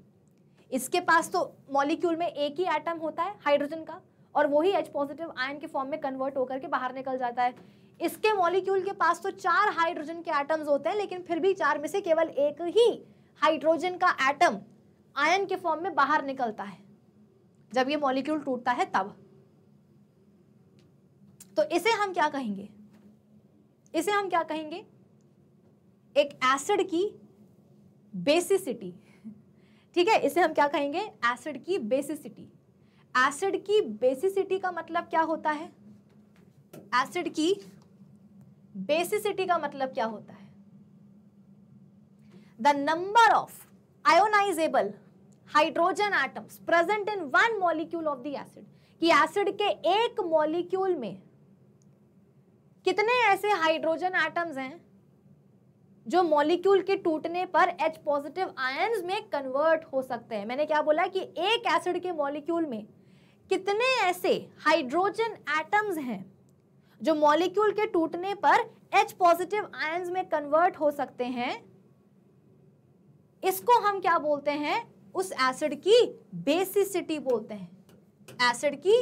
इसके पास तो मॉलिक्यूल में एक ही एटम होता है हाइड्रोजन का और वही एच पॉजिटिव आयन के फॉर्म में कन्वर्ट होकर के बाहर निकल जाता है इसके मॉलिक्यूल के पास तो चार हाइड्रोजन के एटम्स होते हैं लेकिन फिर भी चार में से केवल एक ही हाइड्रोजन का एटम आयन के फॉर्म में बाहर निकलता है जब ये मॉलिक्यूल टूटता है तब तो इसे हम क्या कहेंगे इसे हम क्या कहेंगे एक एसिड की बेसिसिटी ठीक है इसे हम क्या कहेंगे एसिड की बेसिसिटी एसिड की बेसिसिटी का मतलब क्या होता है एसिड की बेसिसिटी का मतलब क्या होता है the number of ionisable hydrogen atoms present in one molecule of the acid कि एसिड के एक मॉलिक्यूल में कितने ऐसे हाइड्रोजन एटम्स हैं जो मॉलिक्यूल के टूटने पर H पॉजिटिव आयन्स में कन्वर्ट हो सकते हैं मैंने क्या बोला कि एक एसिड के मॉलिक्यूल में कितने ऐसे हाइड्रोजन एटम्स हैं जो मॉलिक्यूल के टूटने पर एच पॉजिटिव आयंस में कन्वर्ट हो सकते हैं इसको हम क्या बोलते हैं उस एसिड की बेसिसिटी बोलते हैं एसिड की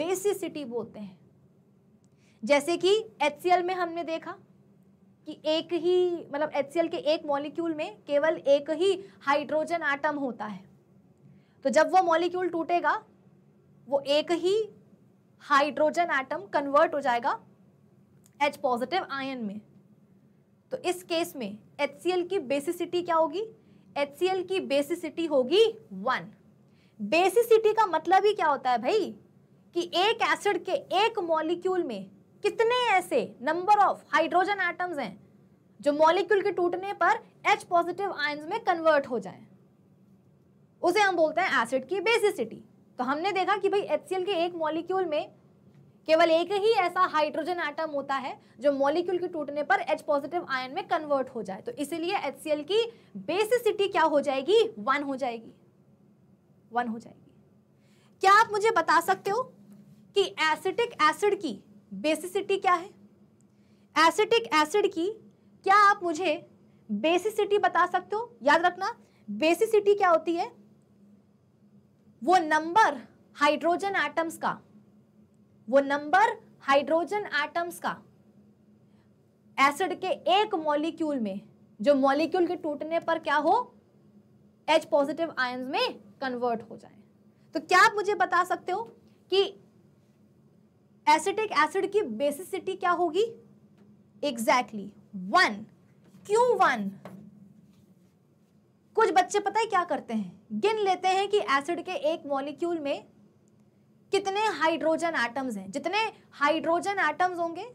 बेसिसिटी बोलते हैं जैसे कि एच में हमने देखा कि एक ही मतलब एच के एक मॉलिक्यूल में केवल एक ही हाइड्रोजन आटम होता है तो जब वो मॉलिक्यूल टूटेगा वो एक ही हाइड्रोजन एटम कन्वर्ट हो जाएगा एच पॉजिटिव आयन में तो इस केस में एच की बेसिसिटी क्या होगी एच की बेसिसिटी होगी वन बेसिसिटी का मतलब ही क्या होता है भाई कि एक एसिड के एक मॉलिक्यूल में कितने ऐसे नंबर ऑफ हाइड्रोजन एटम्स हैं जो मॉलिक्यूल के टूटने पर एच पॉजिटिव आयन में कन्वर्ट हो जाए उसे हम बोलते हैं एसिड की बेसिसिटी तो हमने देखा कि भाई एच के एक मॉलिक्यूल में केवल एक ही ऐसा हाइड्रोजन एटम होता है जो मॉलिक्यूल के टूटने पर H पॉजिटिव आयन में कन्वर्ट हो जाए तो इसीलिए एच की बेसिसिटी क्या हो जाएगी वन हो जाएगी वन हो जाएगी क्या आप मुझे बता सकते हो कि एसिटिक एसिड की बेसिसिटी क्या है एसिटिक एसिड की क्या आप मुझे बेसिसिटी बता सकते हो याद रखना बेसिसिटी क्या होती है वो नंबर हाइड्रोजन एटम्स का वो नंबर हाइड्रोजन एटम्स का एसिड के एक मॉलिक्यूल में जो मॉलिक्यूल के टूटने पर क्या हो एच पॉजिटिव आय में कन्वर्ट हो जाए तो क्या आप मुझे बता सकते हो कि एसिटिक एसिड की बेसिसिटी क्या होगी एग्जैक्टली वन क्यू वन बच्चे पता है क्या करते हैं गिन लेते हैं कि एसिड के एक मॉलिक्यूल में कितने हाइड्रोजन एटम्स हैं जितने हाइड्रोजन एटम्स होंगे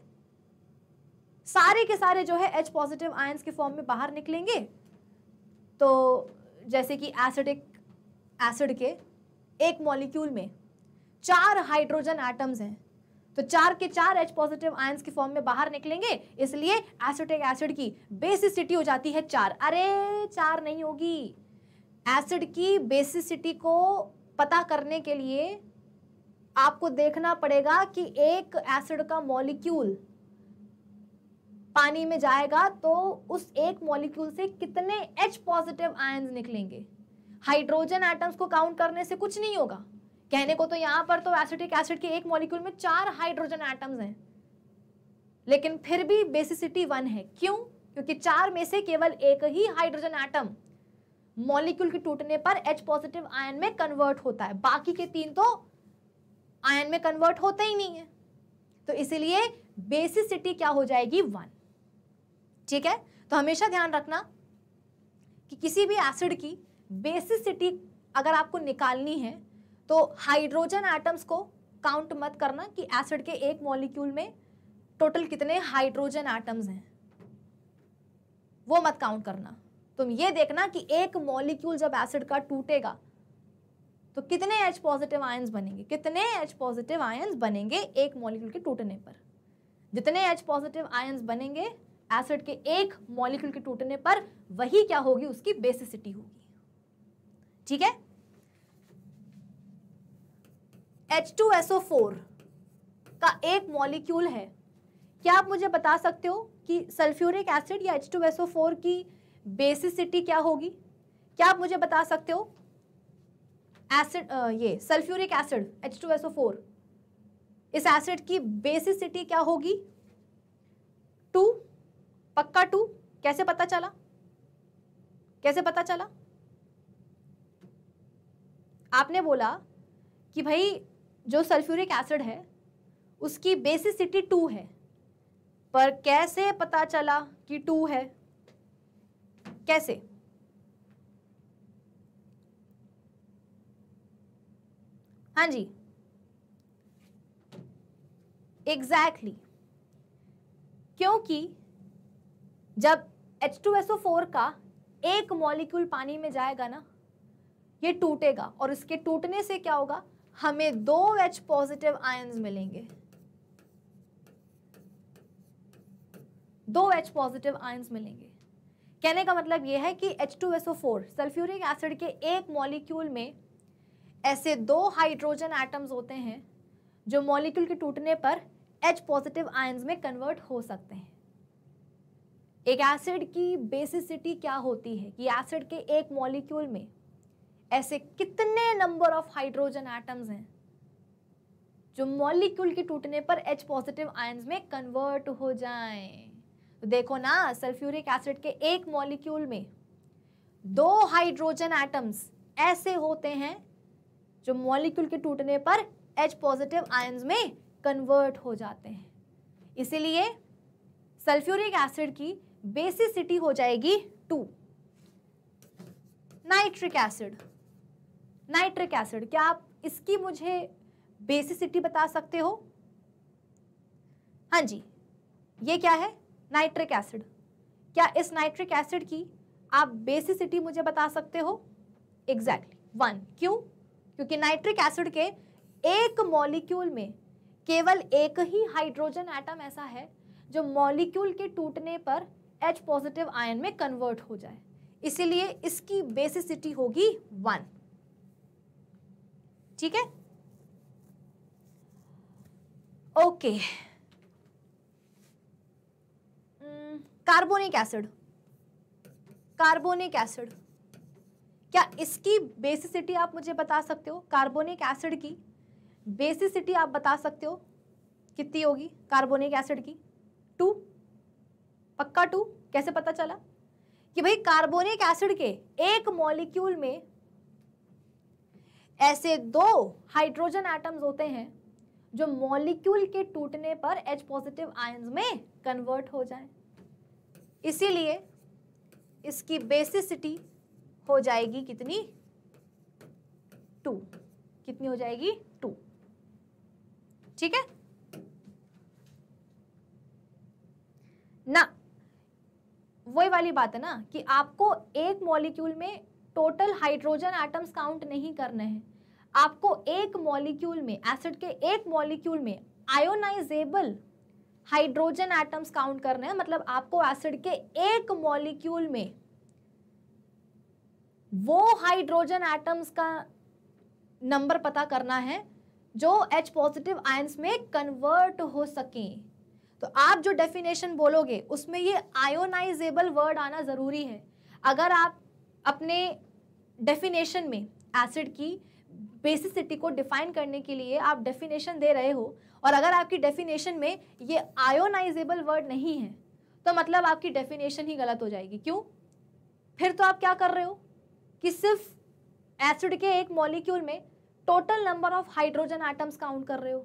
सारे के सारे जो है एच पॉजिटिव आय के फॉर्म में बाहर निकलेंगे तो जैसे कि एसिडिक एसिड के एक मॉलिक्यूल में चार हाइड्रोजन एटम्स हैं तो चार के चार एच पॉजिटिव आयन्स के फॉर्म में बाहर निकलेंगे इसलिए एसिटिक एसिड की बेसिसिटी हो जाती है चार अरे चार नहीं होगी एसिड की बेसिसिटी को पता करने के लिए आपको देखना पड़ेगा कि एक एसिड का मॉलिक्यूल पानी में जाएगा तो उस एक मॉलिक्यूल से कितने एच पॉजिटिव आयन्स निकलेंगे हाइड्रोजन एटम्स को काउंट करने से कुछ नहीं होगा कहने को तो यहाँ पर तो एसिटिक एसिड के एक मॉलिक्यूल में चार हाइड्रोजन एटम्स हैं लेकिन फिर भी बेसिसिटी वन है क्यों क्योंकि चार में से केवल एक ही हाइड्रोजन एटम मॉलिक्यूल के टूटने पर एच पॉजिटिव आयन में कन्वर्ट होता है बाकी के तीन तो आयन में कन्वर्ट होते ही नहीं है तो इसीलिए बेसिसिटी क्या हो जाएगी वन ठीक है तो हमेशा ध्यान रखना कि किसी भी एसिड की बेसिसिटी अगर आपको निकालनी है तो हाइड्रोजन एटम्स को काउंट मत करना कि एसिड के एक मॉलिक्यूल में टोटल कितने हाइड्रोजन एटम्स हैं वो मत काउंट करना तुम ये देखना कि एक मॉलिक्यूल जब एसिड का टूटेगा तो कितने एच पॉजिटिव आयंस बनेंगे कितने एच पॉजिटिव आयंस बनेंगे एक मॉलिक्यूल के टूटने पर जितने एच पॉजिटिव आयंस बनेंगे एसिड के एक मॉलिक्यूल के टूटने पर वही क्या होगी उसकी बेसिसिटी होगी ठीक है H2SO4 का एक मॉलिक्यूल है क्या आप मुझे बता सकते हो कि सल्फ्यूरिक एसिड या H2SO4 की बेसिसिटी क्या होगी क्या आप मुझे बता सकते हो एसिड ये सल्फ्यूरिक एसिड H2SO4 इस एसिड की बेसिसिटी क्या होगी टू पक्का टू कैसे पता चला कैसे पता चला आपने बोला कि भाई जो सल्फ्यूरिक एसिड है उसकी बेसिसिटी टू है पर कैसे पता चला कि टू है कैसे हाँ जी एग्जैक्टली exactly. क्योंकि जब H2SO4 का एक मॉलिक्यूल पानी में जाएगा ना ये टूटेगा और इसके टूटने से क्या होगा हमें दो एच पॉजिटिव आयन्स मिलेंगे दो एच पॉजिटिव आयन्स मिलेंगे कहने का मतलब यह है कि H2SO4 सल्फ्यूरिक एसिड के एक मॉलिक्यूल में ऐसे दो हाइड्रोजन एटम्स होते हैं जो मॉलिक्यूल के टूटने पर H पॉजिटिव आयन्स में कन्वर्ट हो सकते हैं एक एसिड की बेसिसिटी क्या होती है कि एसिड के एक मॉलिक्यूल में ऐसे कितने नंबर ऑफ हाइड्रोजन एटम्स हैं जो मॉलिक्यूल के टूटने पर एच पॉजिटिव आयंस में कन्वर्ट हो जाएं तो देखो ना सल्फ्यूरिक एसिड के एक मॉलिक्यूल में दो हाइड्रोजन एटम्स ऐसे होते हैं जो मॉलिक्यूल के टूटने पर एच पॉजिटिव आयन्स में कन्वर्ट हो जाते हैं इसीलिए सल्फ्यूरिक एसिड की बेसिसिटी हो जाएगी two nitric acid nitric acid क्या आप इसकी मुझे बेसिसिटी बता सकते हो हाँ जी ये क्या है नाइट्रिक एसिड क्या इस नाइट्रिक एसिड की आप बेसिसिटी मुझे बता सकते हो एग्जैक्टली exactly. वन क्यों क्योंकि नाइट्रिक एसिड के एक मॉलिक्यूल में केवल एक ही हाइड्रोजन एटम ऐसा है जो मॉलिक्यूल के टूटने पर एच पॉजिटिव आयन में कन्वर्ट हो जाए इसीलिए इसकी बेसिसिटी होगी वन ठीक है okay carbonic acid carbonic acid क्या इसकी बेसिसिटी आप मुझे बता सकते हो कार्बोनिक एसिड की बेसिसिटी आप बता सकते हो कितनी होगी कार्बोनिक एसिड की टू पक्का टू कैसे पता चला कि भाई कार्बोनिक एसिड के एक मॉलिक्यूल में ऐसे दो हाइड्रोजन एटम्स होते हैं जो मॉलिक्यूल के टूटने पर H पॉजिटिव आयंस में कन्वर्ट हो जाए इसीलिए इसकी बेसिसिटी हो जाएगी कितनी टू कितनी हो जाएगी टू ठीक है ना वही वाली बात है ना कि आपको एक मॉलिक्यूल में टोटल हाइड्रोजन एटम्स काउंट नहीं करने हैं आपको एक मॉलिक्यूल में एसिड के एक मॉलिक्यूल में आयोनाइजेबल हाइड्रोजन एटम्स काउंट करने हैं मतलब आपको एसिड के एक मॉलिक्यूल में वो हाइड्रोजन एटम्स का नंबर पता करना है जो एच पॉजिटिव आयंस में कन्वर्ट हो सकें तो आप जो डेफिनेशन बोलोगे उसमें ये आयोनाइजेबल वर्ड आना ज़रूरी है अगर आप अपने डेफिनेशन में एसिड की बेसिसिटी को डिफाइन करने के लिए आप डेफिनेशन दे रहे हो और अगर आपकी डेफिनेशन में ये आयोनाइजेबल वर्ड नहीं है तो मतलब आपकी डेफिनेशन ही गलत हो जाएगी क्यों फिर तो आप क्या कर रहे हो कि सिर्फ एसिड के एक मॉलिक्यूल में total number of hydrogen atoms count कर रहे हो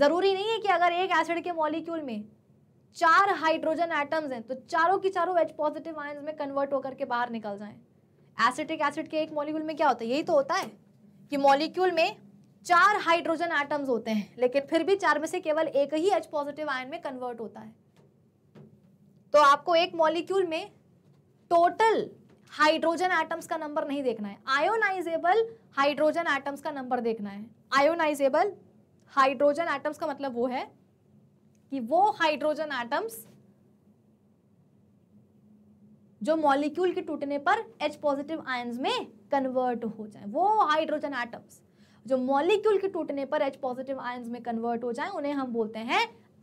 ज़रूरी नहीं है कि अगर एक एसिड के मॉलिक्यूल में चार हाइड्रोजन एटम्स हैं तो चारों की चारों एच पॉजिटिव आयंस में कन्वर्ट होकर के बाहर निकल जाएं एसिटिक एसिड के एक मॉलिक्यूल में क्या होता है यही तो होता है कि मॉलिक्यूल में चार हाइड्रोजन एटम्स होते हैं लेकिन फिर भी चार में से केवल एक ही एच पॉजिटिव आयन में कन्वर्ट होता है तो आपको एक मॉलिक्यूल में टोटल हाइड्रोजन एटम्स का नंबर नहीं देखना है आयोनाइजेबल हाइड्रोजन एटम्स का नंबर देखना है आयोनाइजेबल हाइड्रोजन एटम्स का मतलब वो है कि वो हाइड्रोजन एटम्स जो मॉलिक्यूल के टूटने पर एच पॉजिटिव आयन्स में कन्वर्ट हो जाए वो हाइड्रोजन एटम्स जो मॉलिक्यूल के टूटने पर एच पॉजिटिव आयन्स में कन्वर्ट हो जाए उन्हें हम बोलते हैं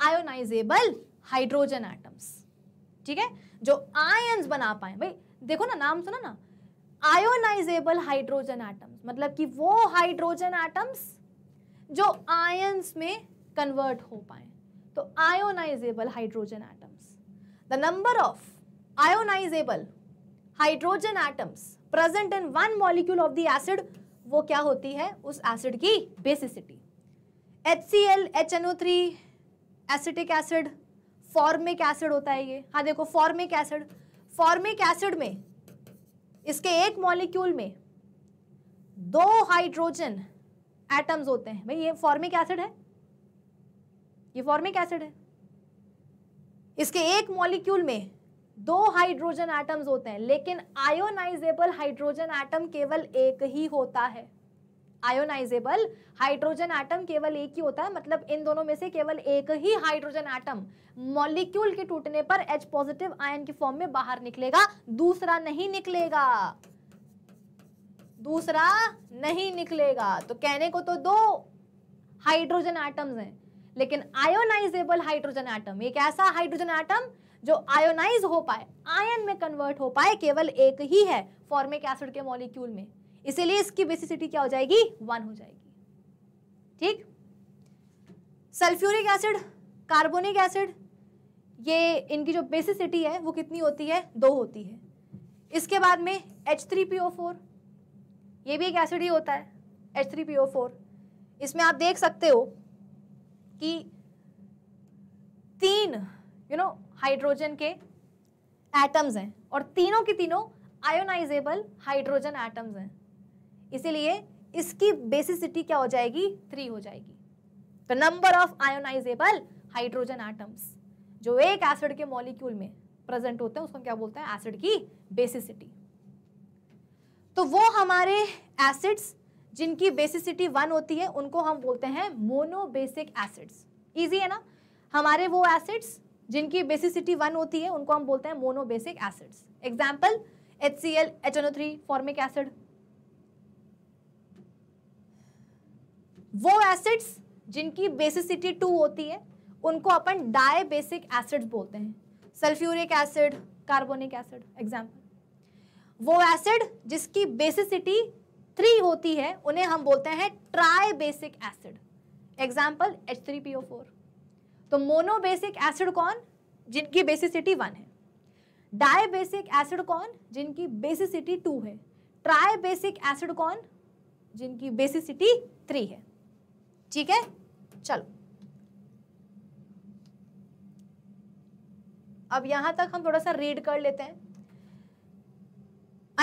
आयोनाइजेबल हाइड्रोजन एटम्स ठीक है जो आयन्स बना पाए भाई देखो ना नाम सुना ना आयोनाइजेबल हाइड्रोजन एटम्स मतलब कि वो हाइड्रोजन एटम्स जो आयन्स में कन्वर्ट हो पाए तो ionisable hydrogen atoms the number of ionisable hydrogen atoms present in one molecule of the acid वो क्या होती है उस एसिड की basicity H C L H N O three acetic acid formic acid होता है ये हाँ देखो फॉर्मिक एसिड फॉर्मिक एसिड में इसके एक मॉलिक्यूल में दो हाइड्रोजन एटम्स होते हैं भाई ये फॉर्मिक एसिड है ये फॉर्मिक एसिड है इसके एक मॉलिक्यूल में दो हाइड्रोजन एटम्स होते हैं लेकिन आयोनाइजेबल हाइड्रोजन एटम केवल एक ही होता है आयोनाइजेबल हाइड्रोजन एटम केवल एक ही होता है मतलब इन दोनों में से केवल एक ही हाइड्रोजन एटम मॉलिक्यूल के टूटने पर H पॉजिटिव आयन के फॉर्म में बाहर निकलेगा दूसरा नहीं निकलेगा दूसरा नहीं निकलेगा तो कहने को तो दो हाइड्रोजन एटम्स हैं लेकिन आयोनाइजेबल हाइड्रोजन एटम एक ऐसा हाइड्रोजन एटम जो आयोनाइज हो पाए आयन में कन्वर्ट हो पाए केवल एक ही है फॉर्मिक एसिड के मॉलिक्यूल में इसीलिए इसकी बेसिसिटी क्या हो जाएगी वन हो जाएगी ठीक सल्फ्यूरिक एसिड कार्बोनिक एसिड ये इनकी जो बेसिसिटी है वो कितनी होती है दो होती है इसके बाद में H three P O four ये भी एक एसिड ही होता है H three P O four इसमें आप देख सकते हो कि तीन you you know know, hydrogen के एटम्स हैं और तीनों के तीनों आयोनाइजेबल हाइड्रोजन एटम्स हैं इसीलिए इसकी बेसिसिटी क्या हो जाएगी थ्री हो जाएगी the number of ionisable hydrogen atoms जो एक एसिड के मॉलिक्यूल में प्रेजेंट होते हैं उसको क्या बोलते हैं एसिड की बेसिसिटी तो वो हमारे एसिड्स जिनकी बेसिसिटी वन होती है उनको हम बोलते हैं मोनोबेसिक एसिड्स इजी है ना हमारे वो एसिड्स जिनकी बेसिसिटी वन होती है उनको हम बोलते हैं monobasic acids example H C L H N O three formic acid वो एसिड्स जिनकी बेसिसिटी टू होती है उनको अपन डाई बेसिक एसिड्स बोलते हैं sulphuric acid carbonic acid example वो एसिड जिसकी बेसिसिटी थ्री होती है उन्हें हम बोलते हैं tribasic acid example H three P O four तो मोनोबेसिक एसिड कौन जिनकी बेसिसिटी वन है डायबेसिक एसिड कौन जिनकी बेसिसिटी टू है ट्राइबेसिक एसिड कौन जिनकी बेसिसिटी थ्री है ठीक है चलो अब यहां तक हम थोड़ा सा रीड कर लेते हैं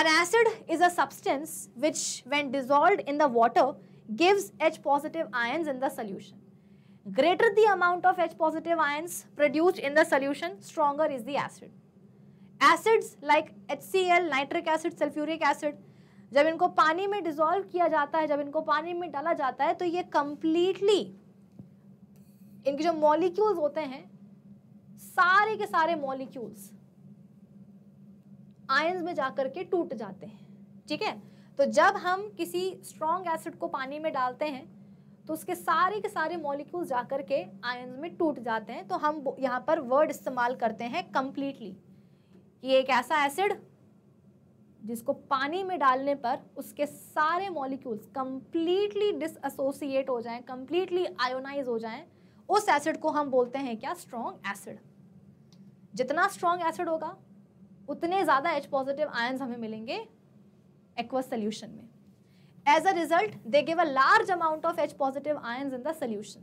An acid is a substance which, when dissolved in the water, gives H positive ions in the solution. greater the amount of H positive ions produced in the solution, stronger is the acid. Acids like HCl, nitric acid, sulfuric acid, जब इनको पानी में dissolve किया जाता है जब इनको पानी में डाला जाता है तो ये कंप्लीटली इनके जो मॉलिक्यूल्स होते हैं सारे के सारे मॉलिक्यूल्स आयंस में जाकर के टूट जाते हैं ठीक है तो जब हम किसी स्ट्रॉन्ग एसिड को पानी में डालते हैं तो उसके सारे के सारे मॉलिक्यूल जाकर के आयन में टूट जाते हैं तो हम यहाँ पर वर्ड इस्तेमाल करते हैं कम्प्लीटली ये एक ऐसा एसिड जिसको पानी में डालने पर उसके सारे मॉलिक्यूल्स कम्प्लीटली डिसोसिएट हो जाएं कम्प्लीटली आयोनाइज हो जाएं उस एसिड को हम बोलते हैं क्या स्ट्रॉन्ग एसिड जितना स्ट्रॉन्ग एसिड होगा उतने ज़्यादा एच पॉजिटिव आयन्स हमें मिलेंगे एक्वस सोल्यूशन में As a result, they give a large amount of H positive ions in the solution.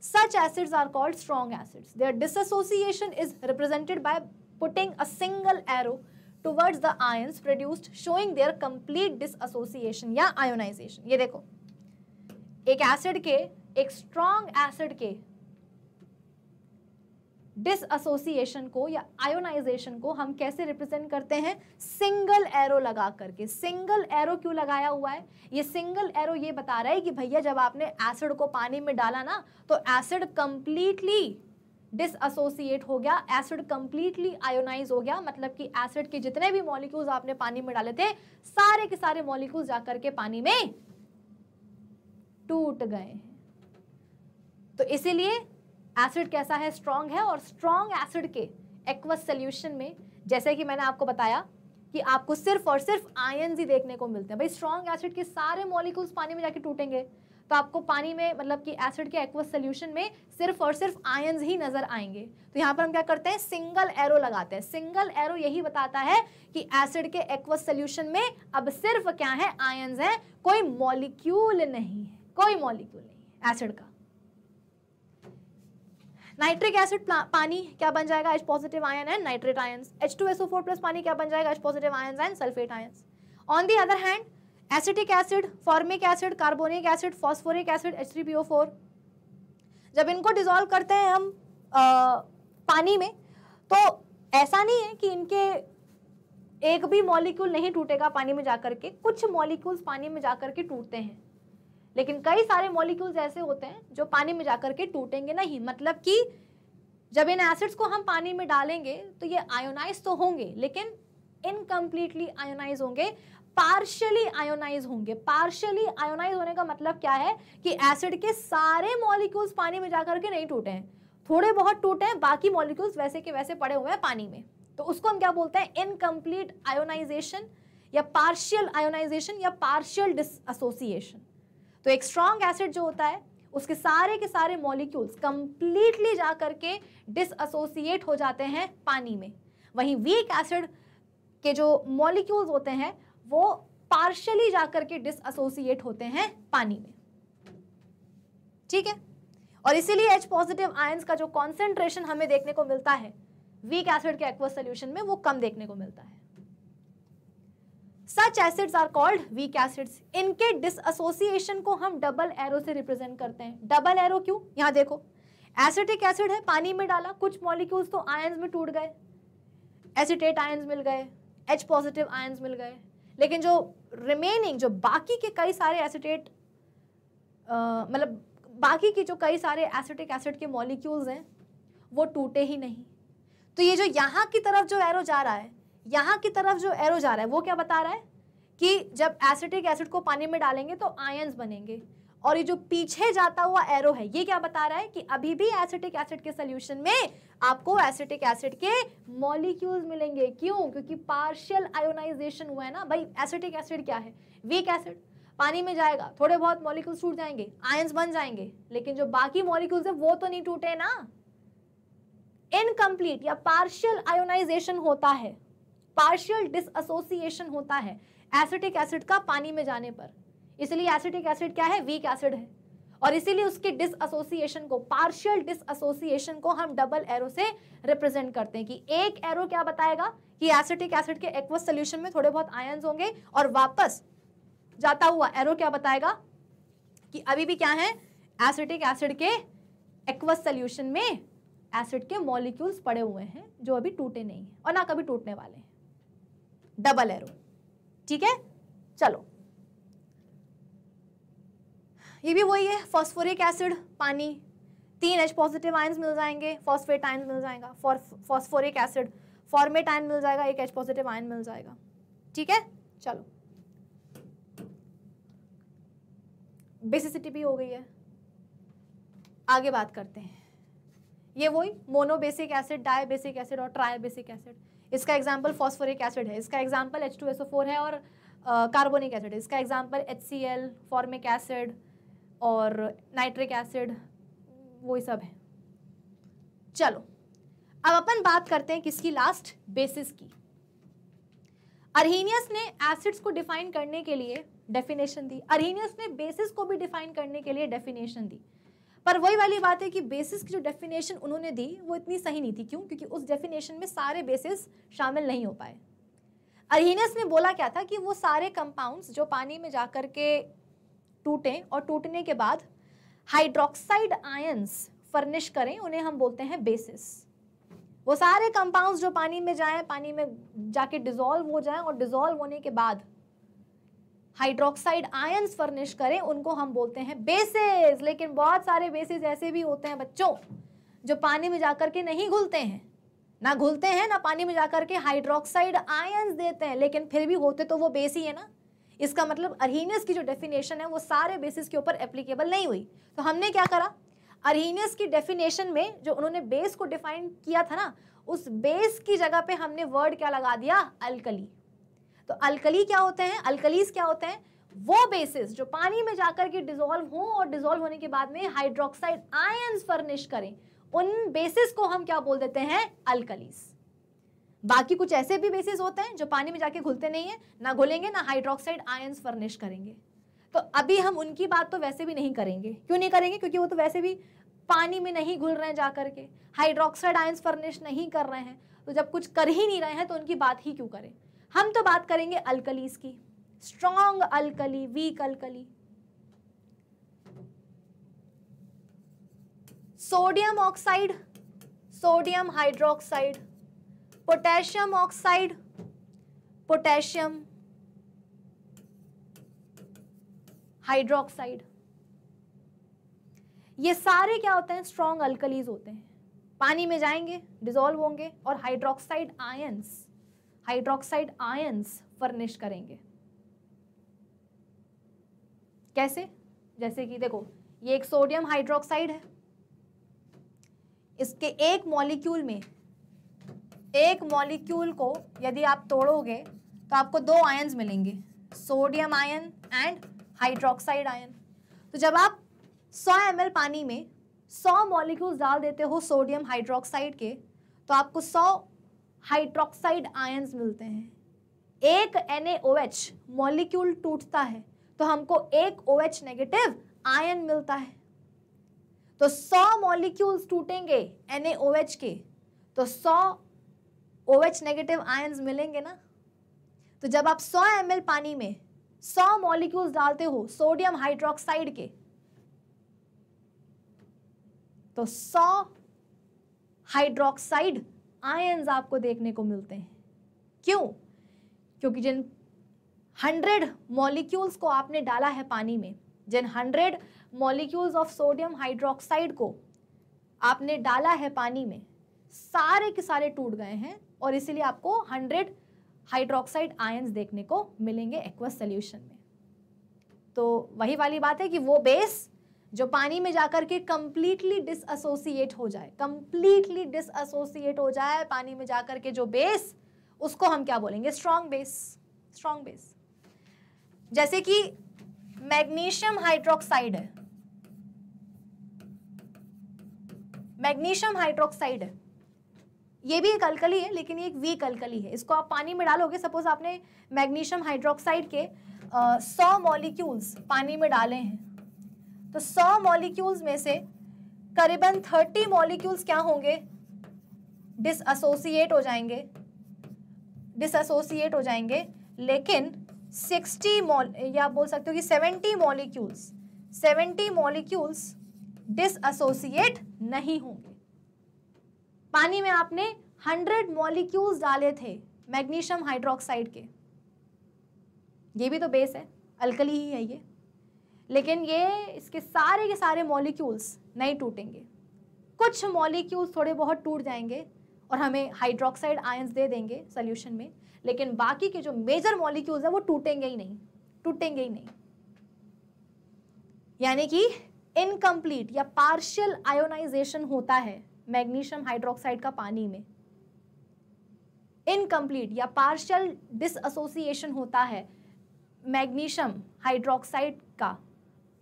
Such acids are called strong acids. Their dissociation is represented by putting a single arrow towards the ions produced showing their complete dissociation या ionization. ये देखो एक acid के एक strong acid के dissociation को या ionisation को हम कैसे रिप्रेजेंट करते हैं सिंगल एरो लगा करके सिंगल एरो क्यों लगाया हुआ है ये सिंगल एरो ये बता रहा है कि भैया जब आपने एसिड को पानी में डाला ना तो एसिड कंप्लीटली डिसोसिएट हो गया एसिड कंप्लीटली आयोनाइज हो गया मतलब कि एसिड के जितने भी मॉलिक्यूल्स आपने पानी में डाले थे सारे के सारे मॉलिक्यूल्स जाकर के पानी में टूट गए तो इसीलिए एसिड कैसा है स्ट्रॉन्ग है और स्ट्रॉन्ग एसिड के एक्वस सोल्यूशन में जैसे कि मैंने आपको बताया कि आपको सिर्फ और सिर्फ आयन ही देखने को मिलते हैं भाई स्ट्रॉन्ग एसिड के सारे मॉलिक्यूल्स पानी में जाके टूटेंगे तो आपको पानी में मतलब कि एसिड के एक्वस सोल्यूशन में सिर्फ और सिर्फ आयन ही नजर आएंगे तो यहाँ पर हम क्या करते हैं सिंगल एरो लगाते हैं सिंगल एरो यही बताता है कि एसिड के एक्वस सोल्यूशन में अब सिर्फ क्या है आयन्स है कोई मॉलिक्यूल नहीं है कोई मॉलिक्यूल नहीं एसिड का नाइट्रिक एसिड पानी क्या बन जाएगा H positive ion and nitrate ion H two SO four plus पानी क्या बन जाएगा H positive ion and sulphate ion on the other hand acetic acid formic acid carbonic acid phosphoric acid H three P O four जब इनको dissolve करते हैं हम आ, पानी में तो ऐसा नहीं है कि इनके एक भी मॉलिक्यूल नहीं टूटेगा पानी में जाकर के कुछ मॉलिक्यूल्स पानी में जाकर के टूटते हैं लेकिन कई सारे मॉलिक्यूल्स ऐसे होते हैं जो पानी में जाकर के टूटेंगे नहीं मतलब कि जब इन एसिड्स को हम पानी में डालेंगे तो ये आयोनाइज तो होंगे लेकिन इनकम्प्लीटली आयोनाइज होंगे पार्शियली आयोनाइज होंगे पार्शियली आयोनाइज होने का मतलब क्या है कि एसिड के सारे मॉलिक्यूल्स पानी में जाकर के नहीं टूटे हैं थोड़े बहुत टूटे हैं बाकी मॉलिक्यूल्स वैसे के वैसे पड़े हुए हैं पानी में तो उसको हम क्या बोलते हैं इनकम्प्लीट आयोनाइजेशन या पार्शियल आयोनाइजेशन या पार्शियल डिसोसिएशन तो एक स्ट्रॉन्ग एसिड जो होता है उसके सारे के सारे मॉलिक्यूल्स कंप्लीटली जा करके डिसोसिएट हो जाते हैं पानी में वहीं वीक एसिड के जो मॉलिक्यूल्स होते हैं वो पार्शली जा करके डिसोसिएट होते हैं पानी में ठीक है और इसीलिए एच पॉजिटिव आयंस का जो कॉन्सेंट्रेशन हमें देखने को मिलता है वीक एसिड के एक्वस सोल्यूशन में वो कम देखने को मिलता है such acids are called weak acids इनके डिसोसिएशन को हम डबल एरो से रिप्रेजेंट करते हैं डबल एरो क्यों यहाँ देखो एसिटिक एसिड है पानी में डाला कुछ मॉलिक्यूल्स तो आयन्स में टूट गए एसिटेट आयन्स मिल गए एच पॉजिटिव आयन्स मिल गए लेकिन जो रिमेनिंग जो बाकी के कई सारे एसिटेट मतलब बाकी के जो कई सारे एसिटिक एसिड के मॉलिक्यूल्स हैं वो टूटे ही नहीं तो ये जो यहाँ की तरफ जो एरो जा रहा है यहाँ की तरफ जो एरो जा रहा है वो क्या बता रहा है कि जब एसिटिक एसिड को पानी में डालेंगे तो आयंस बनेंगे और ये जो पीछे जाता हुआ एरो है ये क्या बता रहा है कि अभी भी एसिटिक एसिड के सोल्यूशन में आपको एसिटिक एसिड के मॉलिक्यूल्स मिलेंगे क्यों क्योंकि पार्शियल आयोनाइजेशन हुआ है ना भाई एसिटिक एसिड क्या है वीक एसिड पानी में जाएगा थोड़े बहुत मॉलिक्यूल्स टूट जाएंगे आयंस बन जाएंगे लेकिन जो बाकी मॉलिक्यूल्स है वो तो नहीं टूटे ना इनकम्प्लीट या पार्शियल आयोनाइजेशन होता है पार्शियल डिसोसिएशन होता है एसिटिक एसिड का पानी में जाने पर इसलिए एसिटिक एसिड क्या है वीक एसिड है और इसीलिए उसके डिसोसिएशन को पार्शियल डिसोसिएशन को हम डबल एरो से रिप्रेजेंट करते हैं कि एक एरो क्या बताएगा कि एसिटिक एसिड के एक्वस सोल्यूशन में थोड़े बहुत आयन्स होंगे और वापस जाता हुआ एरो क्या बताएगा कि अभी भी क्या है एसिटिक एसिड के एक्वस सोल्यूशन में एसिड के मॉलिक्यूल्स पड़े हुए हैं जो अभी टूटे नहीं हैं और ना कभी टूटने वाले हैं डबल एरो ठीक है चलो ये भी वही है फॉस्फोरिक एसिड पानी तीन एच पॉजिटिव आयन्स मिल जाएंगे फॉस्फेट आयन मिल जाएगा फॉस्फोरिक एसिड फॉर्मेट आयन मिल जाएगा एक एच पॉजिटिव आयन मिल जाएगा ठीक है चलो बेसिसिटी भी हो गई है आगे बात करते हैं ये वही मोनोबेसिक एसिड डायबेसिक एसिड और ट्रायबेसिक एसिड इसका एग्जाम्पल फॉस्फोरिक एसिड है इसका एग्जाम्पल एच है और कार्बोनिक एसिड है इसका एग्जाम्पल एच फॉर्मिक एसिड और नाइट्रिक एसिड वही सब है चलो अब अपन बात करते हैं किसकी लास्ट बेसिस की अरहीनियस ने एसिड्स को डिफाइन करने के लिए डेफिनेशन दी अरहीनियस ने बेसिस को भी डिफाइन करने के लिए डेफिनेशन दी पर वही वाली बात है कि बेसिस की जो डेफिनेशन उन्होंने दी वो इतनी सही नहीं थी क्यों क्योंकि उस डेफिनेशन में सारे बेसिस शामिल नहीं हो पाए अरहीनस ने बोला क्या था कि वो सारे कंपाउंड्स जो पानी में जा कर के टूटें और टूटने के बाद हाइड्रोक्साइड आयंस फर्निश करें उन्हें हम बोलते हैं बेसिस वो सारे कंपाउंड्स जो पानी में जाएं पानी में जाके डिजोल्व हो जाएं और डिजोल्व होने के बाद हाइड्रोक्साइड आयंस फर्निश करें उनको हम बोलते हैं बेसिस लेकिन बहुत सारे बेसिस ऐसे भी होते हैं बच्चों जो पानी में जाकर के नहीं घुलते हैं ना घुलते हैं ना पानी में जाकर के हाइड्रोक्साइड आयंस देते हैं लेकिन फिर भी होते तो वो बेस ही है ना इसका मतलब अरहीनियस की जो डेफिनेशन है वो सारे बेसिस के ऊपर एप्लीकेबल नहीं हुई तो हमने क्या करा अरहीनियस की डेफिनेशन में जो उन्होंने बेस को डिफाइन किया था ना उस बेस की जगह पे हमने वर्ड क्या लगा दिया अलकली तो अल्कली क्या होते हैं अल्कलीज क्या होते हैं वो बेसिस जो पानी में जाकर के डिजोल्व हो और डिजोल्व होने के बाद में हाइड्रोक्साइड आयन फर्निश करें उन बेसिस को हम क्या बोल देते हैं अल्कलीज बाकी कुछ ऐसे भी बेसिस होते हैं जो पानी में जाके घुलते नहीं है ना घुलेंगे ना हाइड्रोक्साइड आयंस फर्निश करेंगे तो अभी हम उनकी बात तो वैसे भी नहीं करेंगे क्यों नहीं करेंगे क्योंकि वो तो वैसे भी पानी में नहीं घुल रहे हैं जाकर के हाइड्रोक्साइड आयंस फर्निश नहीं कर रहे हैं तो जब कुछ कर ही नहीं रहे हैं तो उनकी बात ही क्यों करें हम तो बात करेंगे अल्कलीज की strong alkali weak alkali sodium oxide sodium hydroxide potassium oxide potassium hydroxide ये सारे क्या होते हैं स्ट्रॉन्ग अल्कलीज होते हैं पानी में जाएंगे डिजोल्व होंगे और hydroxide ions hydroxide ions furnish करेंगे कैसे जैसे कि देखो ये एक सोडियम हाइड्रोक्साइड है इसके एक मॉलिक्यूल में एक मॉलिक्यूल को यदि आप तोड़ोगे तो आपको दो आयंस मिलेंगे sodium ion and hydroxide ion तो जब आप 100 एम पानी में 100 मॉलिक्यूल्स डाल देते हो सोडियम हाइड्रोक्साइड के तो आपको हाइड्रोक्साइड आयन्स मिलते हैं एक एन मॉलिक्यूल टूटता है तो हमको एक ओ OH नेगेटिव आयन मिलता है तो 100 मॉलिक्यूल्स टूटेंगे NaOH के तो 100 OH नेगेटिव आयन्स मिलेंगे ना तो जब आप 100 एम पानी में 100 मॉलिक्यूल्स डालते हो सोडियम हाइड्रोक्साइड के तो 100 हाइड्रोक्साइड आयन्स आपको देखने को मिलते हैं क्यों क्योंकि जिन हंड्रेड मॉलिक्यूल्स को आपने डाला है पानी में जिन hundred molecules of sodium hydroxide को आपने डाला है पानी में सारे के सारे टूट गए हैं और इसीलिए आपको हंड्रेड हाइड्रोक्साइड आयन्स देखने को मिलेंगे एक्वस सोल्यूशन में तो वही वाली बात है कि वो बेस जो पानी में जाकर के कम्प्लीटली डिसोसिएट हो जाए कम्प्लीटली डिसोसिएट हो जाए पानी में जाकर के जो बेस उसको हम क्या बोलेंगे स्ट्रॉन्ग बेस स्ट्रॉन्ग बेस जैसे कि मैग्नीशियम हाइड्रोक्साइड है मैग्नीशियम हाइड्रोक्साइड है ये भी एक अलकली है लेकिन ये एक वीक अलकली है इसको आप पानी में डालोगे सपोज आपने मैग्नीशियम हाइड्रोक्साइड के सौ मॉलिक्यूल्स पानी में डाले हैं तो 100 मॉलिक्यूल्स में से करीबन 30 मॉलिक्यूल्स क्या होंगे डिसोसिएट हो जाएंगे डिसोसिएट हो जाएंगे लेकिन 60 मॉल या बोल सकते हो कि 70 मॉलिक्यूल्स 70 मॉलिक्यूल्स डिसोसिएट नहीं होंगे पानी में आपने 100 मॉलिक्यूल्स डाले थे मैग्नीशियम हाइड्रोक्साइड के ये भी तो बेस है अल्कली ही है ये लेकिन ये इसके सारे के सारे मॉलिक्यूल्स नहीं टूटेंगे कुछ मॉलिक्यूल्स थोड़े बहुत टूट जाएंगे और हमें हाइड्रोक्साइड आयंस दे देंगे सोल्यूशन में लेकिन बाकी के जो मेजर मॉलिक्यूल्स हैं वो टूटेंगे ही नहीं टूटेंगे ही नहीं यानी कि इनकम्प्लीट या पार्शियल आयोनाइजेशन होता है मैग्नीशियम हाइड्रोक्साइड का पानी में इनकम्प्लीट या पार्शियल डिसोसिएशन होता है मैग्नीशियम हाइड्रोक्साइड का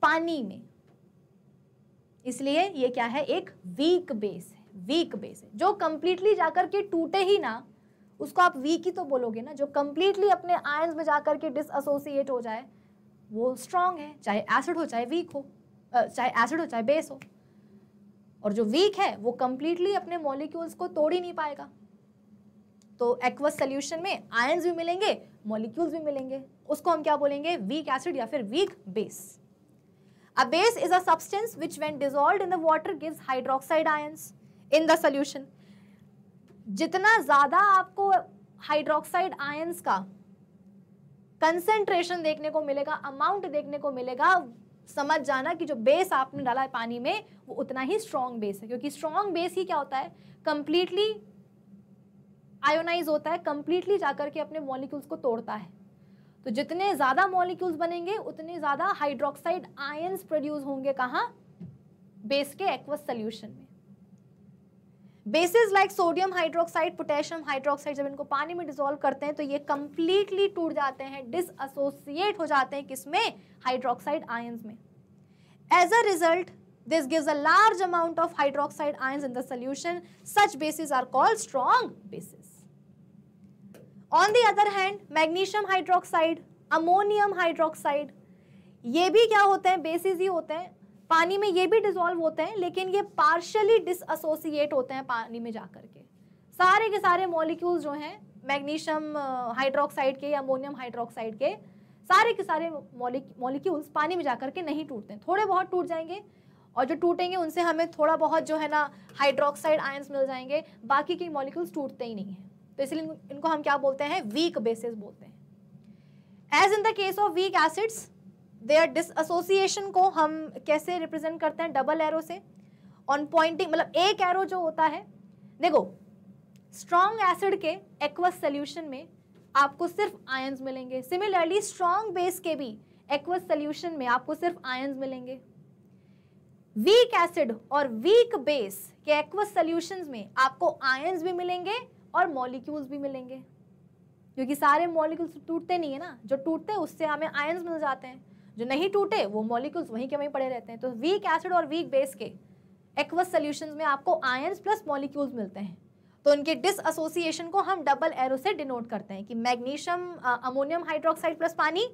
पानी में इसलिए ये क्या है एक वीक बेस है वीक बेस है जो कंप्लीटली जाकर के टूटे ही ना उसको आप वीक ही तो बोलोगे ना जो कंप्लीटली अपने आयंस में जाकर के डिसोसिएट हो जाए वो स्ट्रांग है चाहे एसिड हो चाहे वीक हो चाहे एसिड हो चाहे बेस हो और जो वीक है वो कम्प्लीटली अपने मॉलिक्यूल्स को तोड़ ही नहीं पाएगा तो एक्वस सोल्यूशन में आयंस भी मिलेंगे मॉलिक्यूल्स भी मिलेंगे उसको हम क्या बोलेंगे वीक एसिड या फिर weak base A base is a substance which when dissolved in the water gives hydroxide ions in the solution. जितना ज़्यादा आपको हाइड्रोक्साइड आयंस का कंसेंट्रेशन देखने को मिलेगा अमाउंट देखने को मिलेगा समझ जाना कि जो बेस आपने डाला है पानी में वो उतना ही स्ट्रॉन्ग बेस है क्योंकि स्ट्रॉन्ग बेस ही क्या होता है कंप्लीटली आयोनाइज होता है कंप्लीटली जाकर के अपने मॉलिक्यूल्स को तोड़ता है तो जितने ज़्यादा मॉलिक्यूल्स बनेंगे उतने ज़्यादा हाइड्रोक्साइड आय प्रोड्यूस होंगे कहा बेस के एक्वस सोल्यूशन में bases like sodium hydroxide potassium hydroxide जब इनको पानी में डिजोल्व करते हैं तो ये कंप्लीटली टूट जाते हैं डिसोसिएट हो जाते हैं किसमें हाइड्रोक्साइड आयन्स में as a result this gives a large amount of hydroxide ions in the solution such bases are called strong bases on the other hand magnesium hydroxide ammonium hydroxide ये भी क्या होते हैं बेसिस ही होते हैं पानी में ये भी डिजोल्व होते हैं लेकिन ये पार्शली डिसोसिएट होते हैं पानी में जाकर के सारे के सारे मॉलिक्यूल्स जो हैं मैग्नीशियम हाइड्रोक्साइड के या अमोनियम हाइड्रोक्साइड के सारे के सारे मॉलिक्यूल्स पानी में जाकर के नहीं टूटते थोड़े बहुत टूट जाएंगे और जो टूटेंगे उनसे हमें थोड़ा बहुत जो है ना हाइड्रोक्साइड आयंस मिल जाएंगे बाकी के मॉलिक्यूल्स टूटते ही नहीं हैं तो इसलिए इनको हम क्या बोलते हैं वीक बेसिस बोलते हैं as in the case of weak acids their dissociation को हम कैसे रिप्रेजेंट करते हैं डबल एरो से ऑन पॉइंटिंग मतलब एक एरो जो होता है देखो स्ट्रॉन्ग एसिड के एक्वस सोल्यूशन में आपको सिर्फ आयन्स मिलेंगे सिमिलरली स्ट्रॉन्ग बेस के भी एक्वस सोल्यूशन में आपको सिर्फ आयन्स मिलेंगे वीक एसिड और वीक बेस के एक्वस सोल्यूशन में आपको आयन्स भी मिलेंगे और मॉलिक्यूल्स भी मिलेंगे क्योंकि सारे मॉलिक्यूल्स टूटते नहीं है ना जो टूटते हैं उससे हमें आयन्स मिल जाते हैं जो नहीं टूटे वो मॉलिक्यूल्स वहीं के वहीं पड़े रहते हैं तो वीक एसिड और वीक बेस के एक्वस सोल्यूशन में आपको आयन्स प्लस मॉलिक्यूल्स मिलते हैं तो उनके डिसोसिएशन को हम डबल एरो से डिनोट करते हैं कि मैग्नीशियम अमोनियम हाइड्रोक्साइड प्लस पानी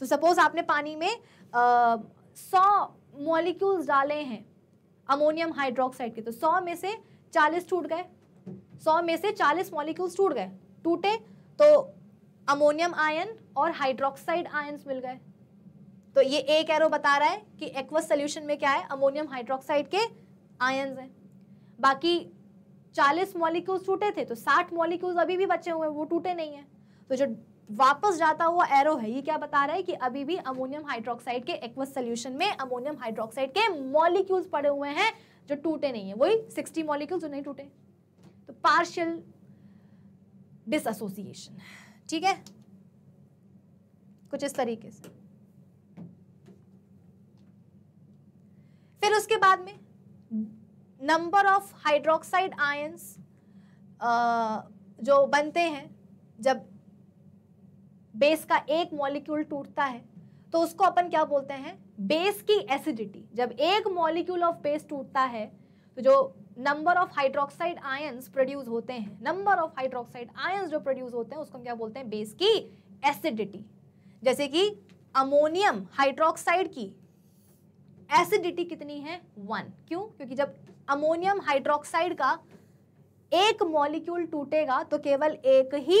तो सपोज आपने पानी में सौ मॉलिक्यूल्स डाले हैं अमोनियम हाइड्रोक्साइड के तो सौ में से चालीस टूट गए सौ में से चालीस मॉलिक्यूल्स टूट गए टूटे तो अमोनियम आयन और हाइड्रोक्साइड आयन्स मिल गए तो ये एक एरो बता रहा है कि एक्वस सोल्यूशन में क्या है अमोनियम हाइड्रोक्साइड के आयन्स हैं बाकी 40 मॉलिक्यूल्स टूटे थे तो 60 मॉलिक्यूल्स अभी भी बचे हुए हैं वो टूटे नहीं हैं तो जो वापस जाता हुआ एरो है ये क्या बता रहा है कि अभी भी अमोनियम हाइड्रोक्साइड के एक्वस सोल्यूशन में अमोनियम हाइड्रोक्साइड के मॉलिक्यूल्स पड़े हुए हैं जो टूटे नहीं है वही 60 मॉलिक्यूल्स जो नहीं टूटे पार्शियल डिसोसिएशन ठीक है कुछ इस तरीके से फिर उसके बाद में नंबर ऑफ हाइड्रोक्साइड आयंस जो बनते हैं जब बेस का एक मॉलिक्यूल टूटता है तो उसको अपन क्या बोलते हैं बेस की एसिडिटी जब एक मॉलिक्यूल ऑफ बेस टूटता है तो जो number of hydroxide ions produce होते हैं नंबर ऑफ हाइड्रोक्साइड आयंस जो प्रोड्यूस होते हैं उसको हम क्या बोलते हैं बेस की एसिडिटी जैसे कि अमोनियम हाइड्रोक्साइड की एसिडिटी कितनी है वन क्यों क्योंकि जब अमोनियम हाइड्रोक्साइड का एक मॉलिक्यूल टूटेगा तो केवल एक ही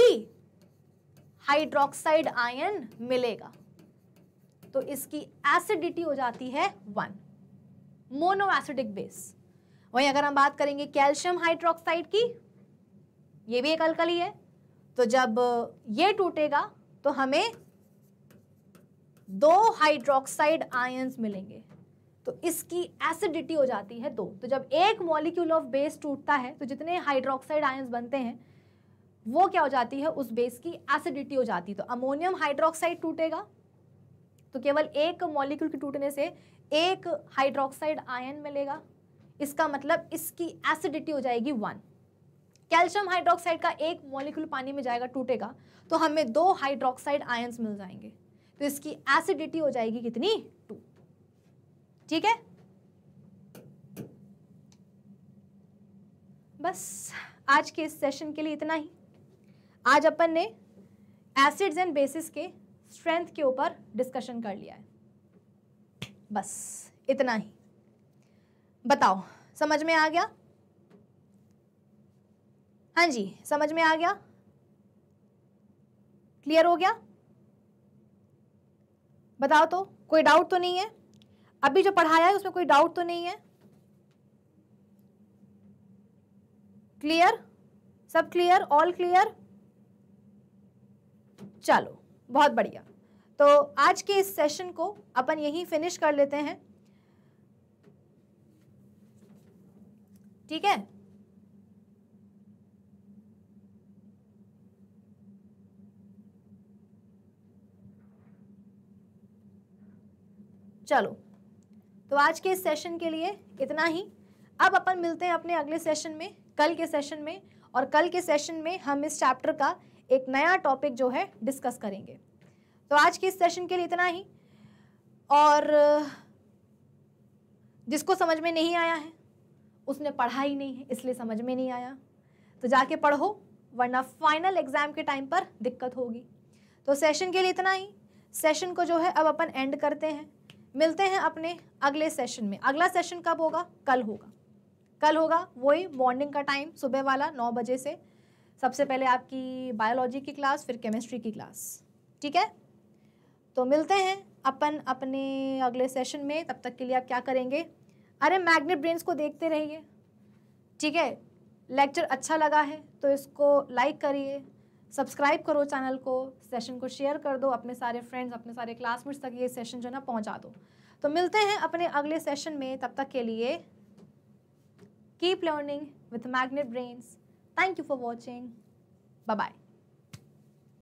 हाइड्रोक्साइड आयन मिलेगा तो इसकी एसिडिटी हो जाती है वन मोनो एसिडिक बेस वहीं अगर हम बात करेंगे कैल्शियम हाइड्रोक्साइड की ये भी एक अलकली है तो जब ये टूटेगा तो हमें दो हाइड्रोक्साइड आयंस मिलेंगे तो इसकी एसिडिटी हो जाती है दो तो जब एक मॉलिक्यूल ऑफ बेस टूटता है तो जितने हाइड्रोक्साइड आयंस बनते हैं वो क्या हो जाती है उस बेस की एसिडिटी हो जाती है तो अमोनियम हाइड्रोक्साइड टूटेगा तो केवल एक मॉलिक्यूल के टूटने से एक हाइड्रोक्साइड आयन मिलेगा इसका मतलब इसकी एसिडिटी हो जाएगी वन कैल्शियम हाइड्रोक्साइड का एक मॉलिक्यूल पानी में जाएगा टूटेगा तो हमें दो हाइड्रोक्साइड आयंस मिल जाएंगे तो इसकी एसिडिटी हो जाएगी कितनी टू ठीक है बस आज के इस सेशन के लिए इतना ही आज अपन ने एसिड्स एंड बेसिस के स्ट्रेंथ के ऊपर डिस्कशन कर लिया है बस इतना ही बताओ समझ में आ गया हाँ जी समझ में आ गया क्लियर हो गया बताओ तो कोई डाउट तो नहीं है अभी जो पढ़ाया है उसमें कोई डाउट तो नहीं है क्लियर सब क्लियर ऑल क्लियर चलो बहुत बढ़िया तो आज के इस सेशन को अपन यहीं फिनिश कर लेते हैं ठीक है चलो तो आज के इस सेशन के लिए इतना ही अब अपन मिलते हैं अपने अगले सेशन में कल के सेशन में और कल के सेशन में हम इस चैप्टर का एक नया टॉपिक जो है डिस्कस करेंगे तो आज के इस सेशन के लिए इतना ही और जिसको समझ में नहीं आया है उसने पढ़ा ही नहीं है इसलिए समझ में नहीं आया तो जाके पढ़ो वरना फाइनल एग्जाम के टाइम पर दिक्कत होगी तो सेशन के लिए इतना ही सेशन को जो है अब अपन एंड करते हैं मिलते हैं अपने अगले सेशन में अगला सेशन कब होगा कल होगा कल होगा वही मॉर्निंग का टाइम सुबह वाला नौ बजे से सबसे पहले आपकी बायोलॉजी की क्लास फिर केमिस्ट्री की क्लास ठीक है तो मिलते हैं अपन अपने अगले सेशन में तब तक के लिए आप क्या करेंगे अरे मैग्नेट ब्रेन्स को देखते रहिए ठीक है लेक्चर अच्छा लगा है तो इसको लाइक करिए सब्सक्राइब करो चैनल को सेशन को शेयर कर दो अपने सारे फ्रेंड्स अपने सारे क्लासमेट्स तक ये सेशन जो है ना पहुँचा दो तो मिलते हैं अपने अगले सेशन में तब तक के लिए keep learning with Magnet Brains thank you for watching bye bye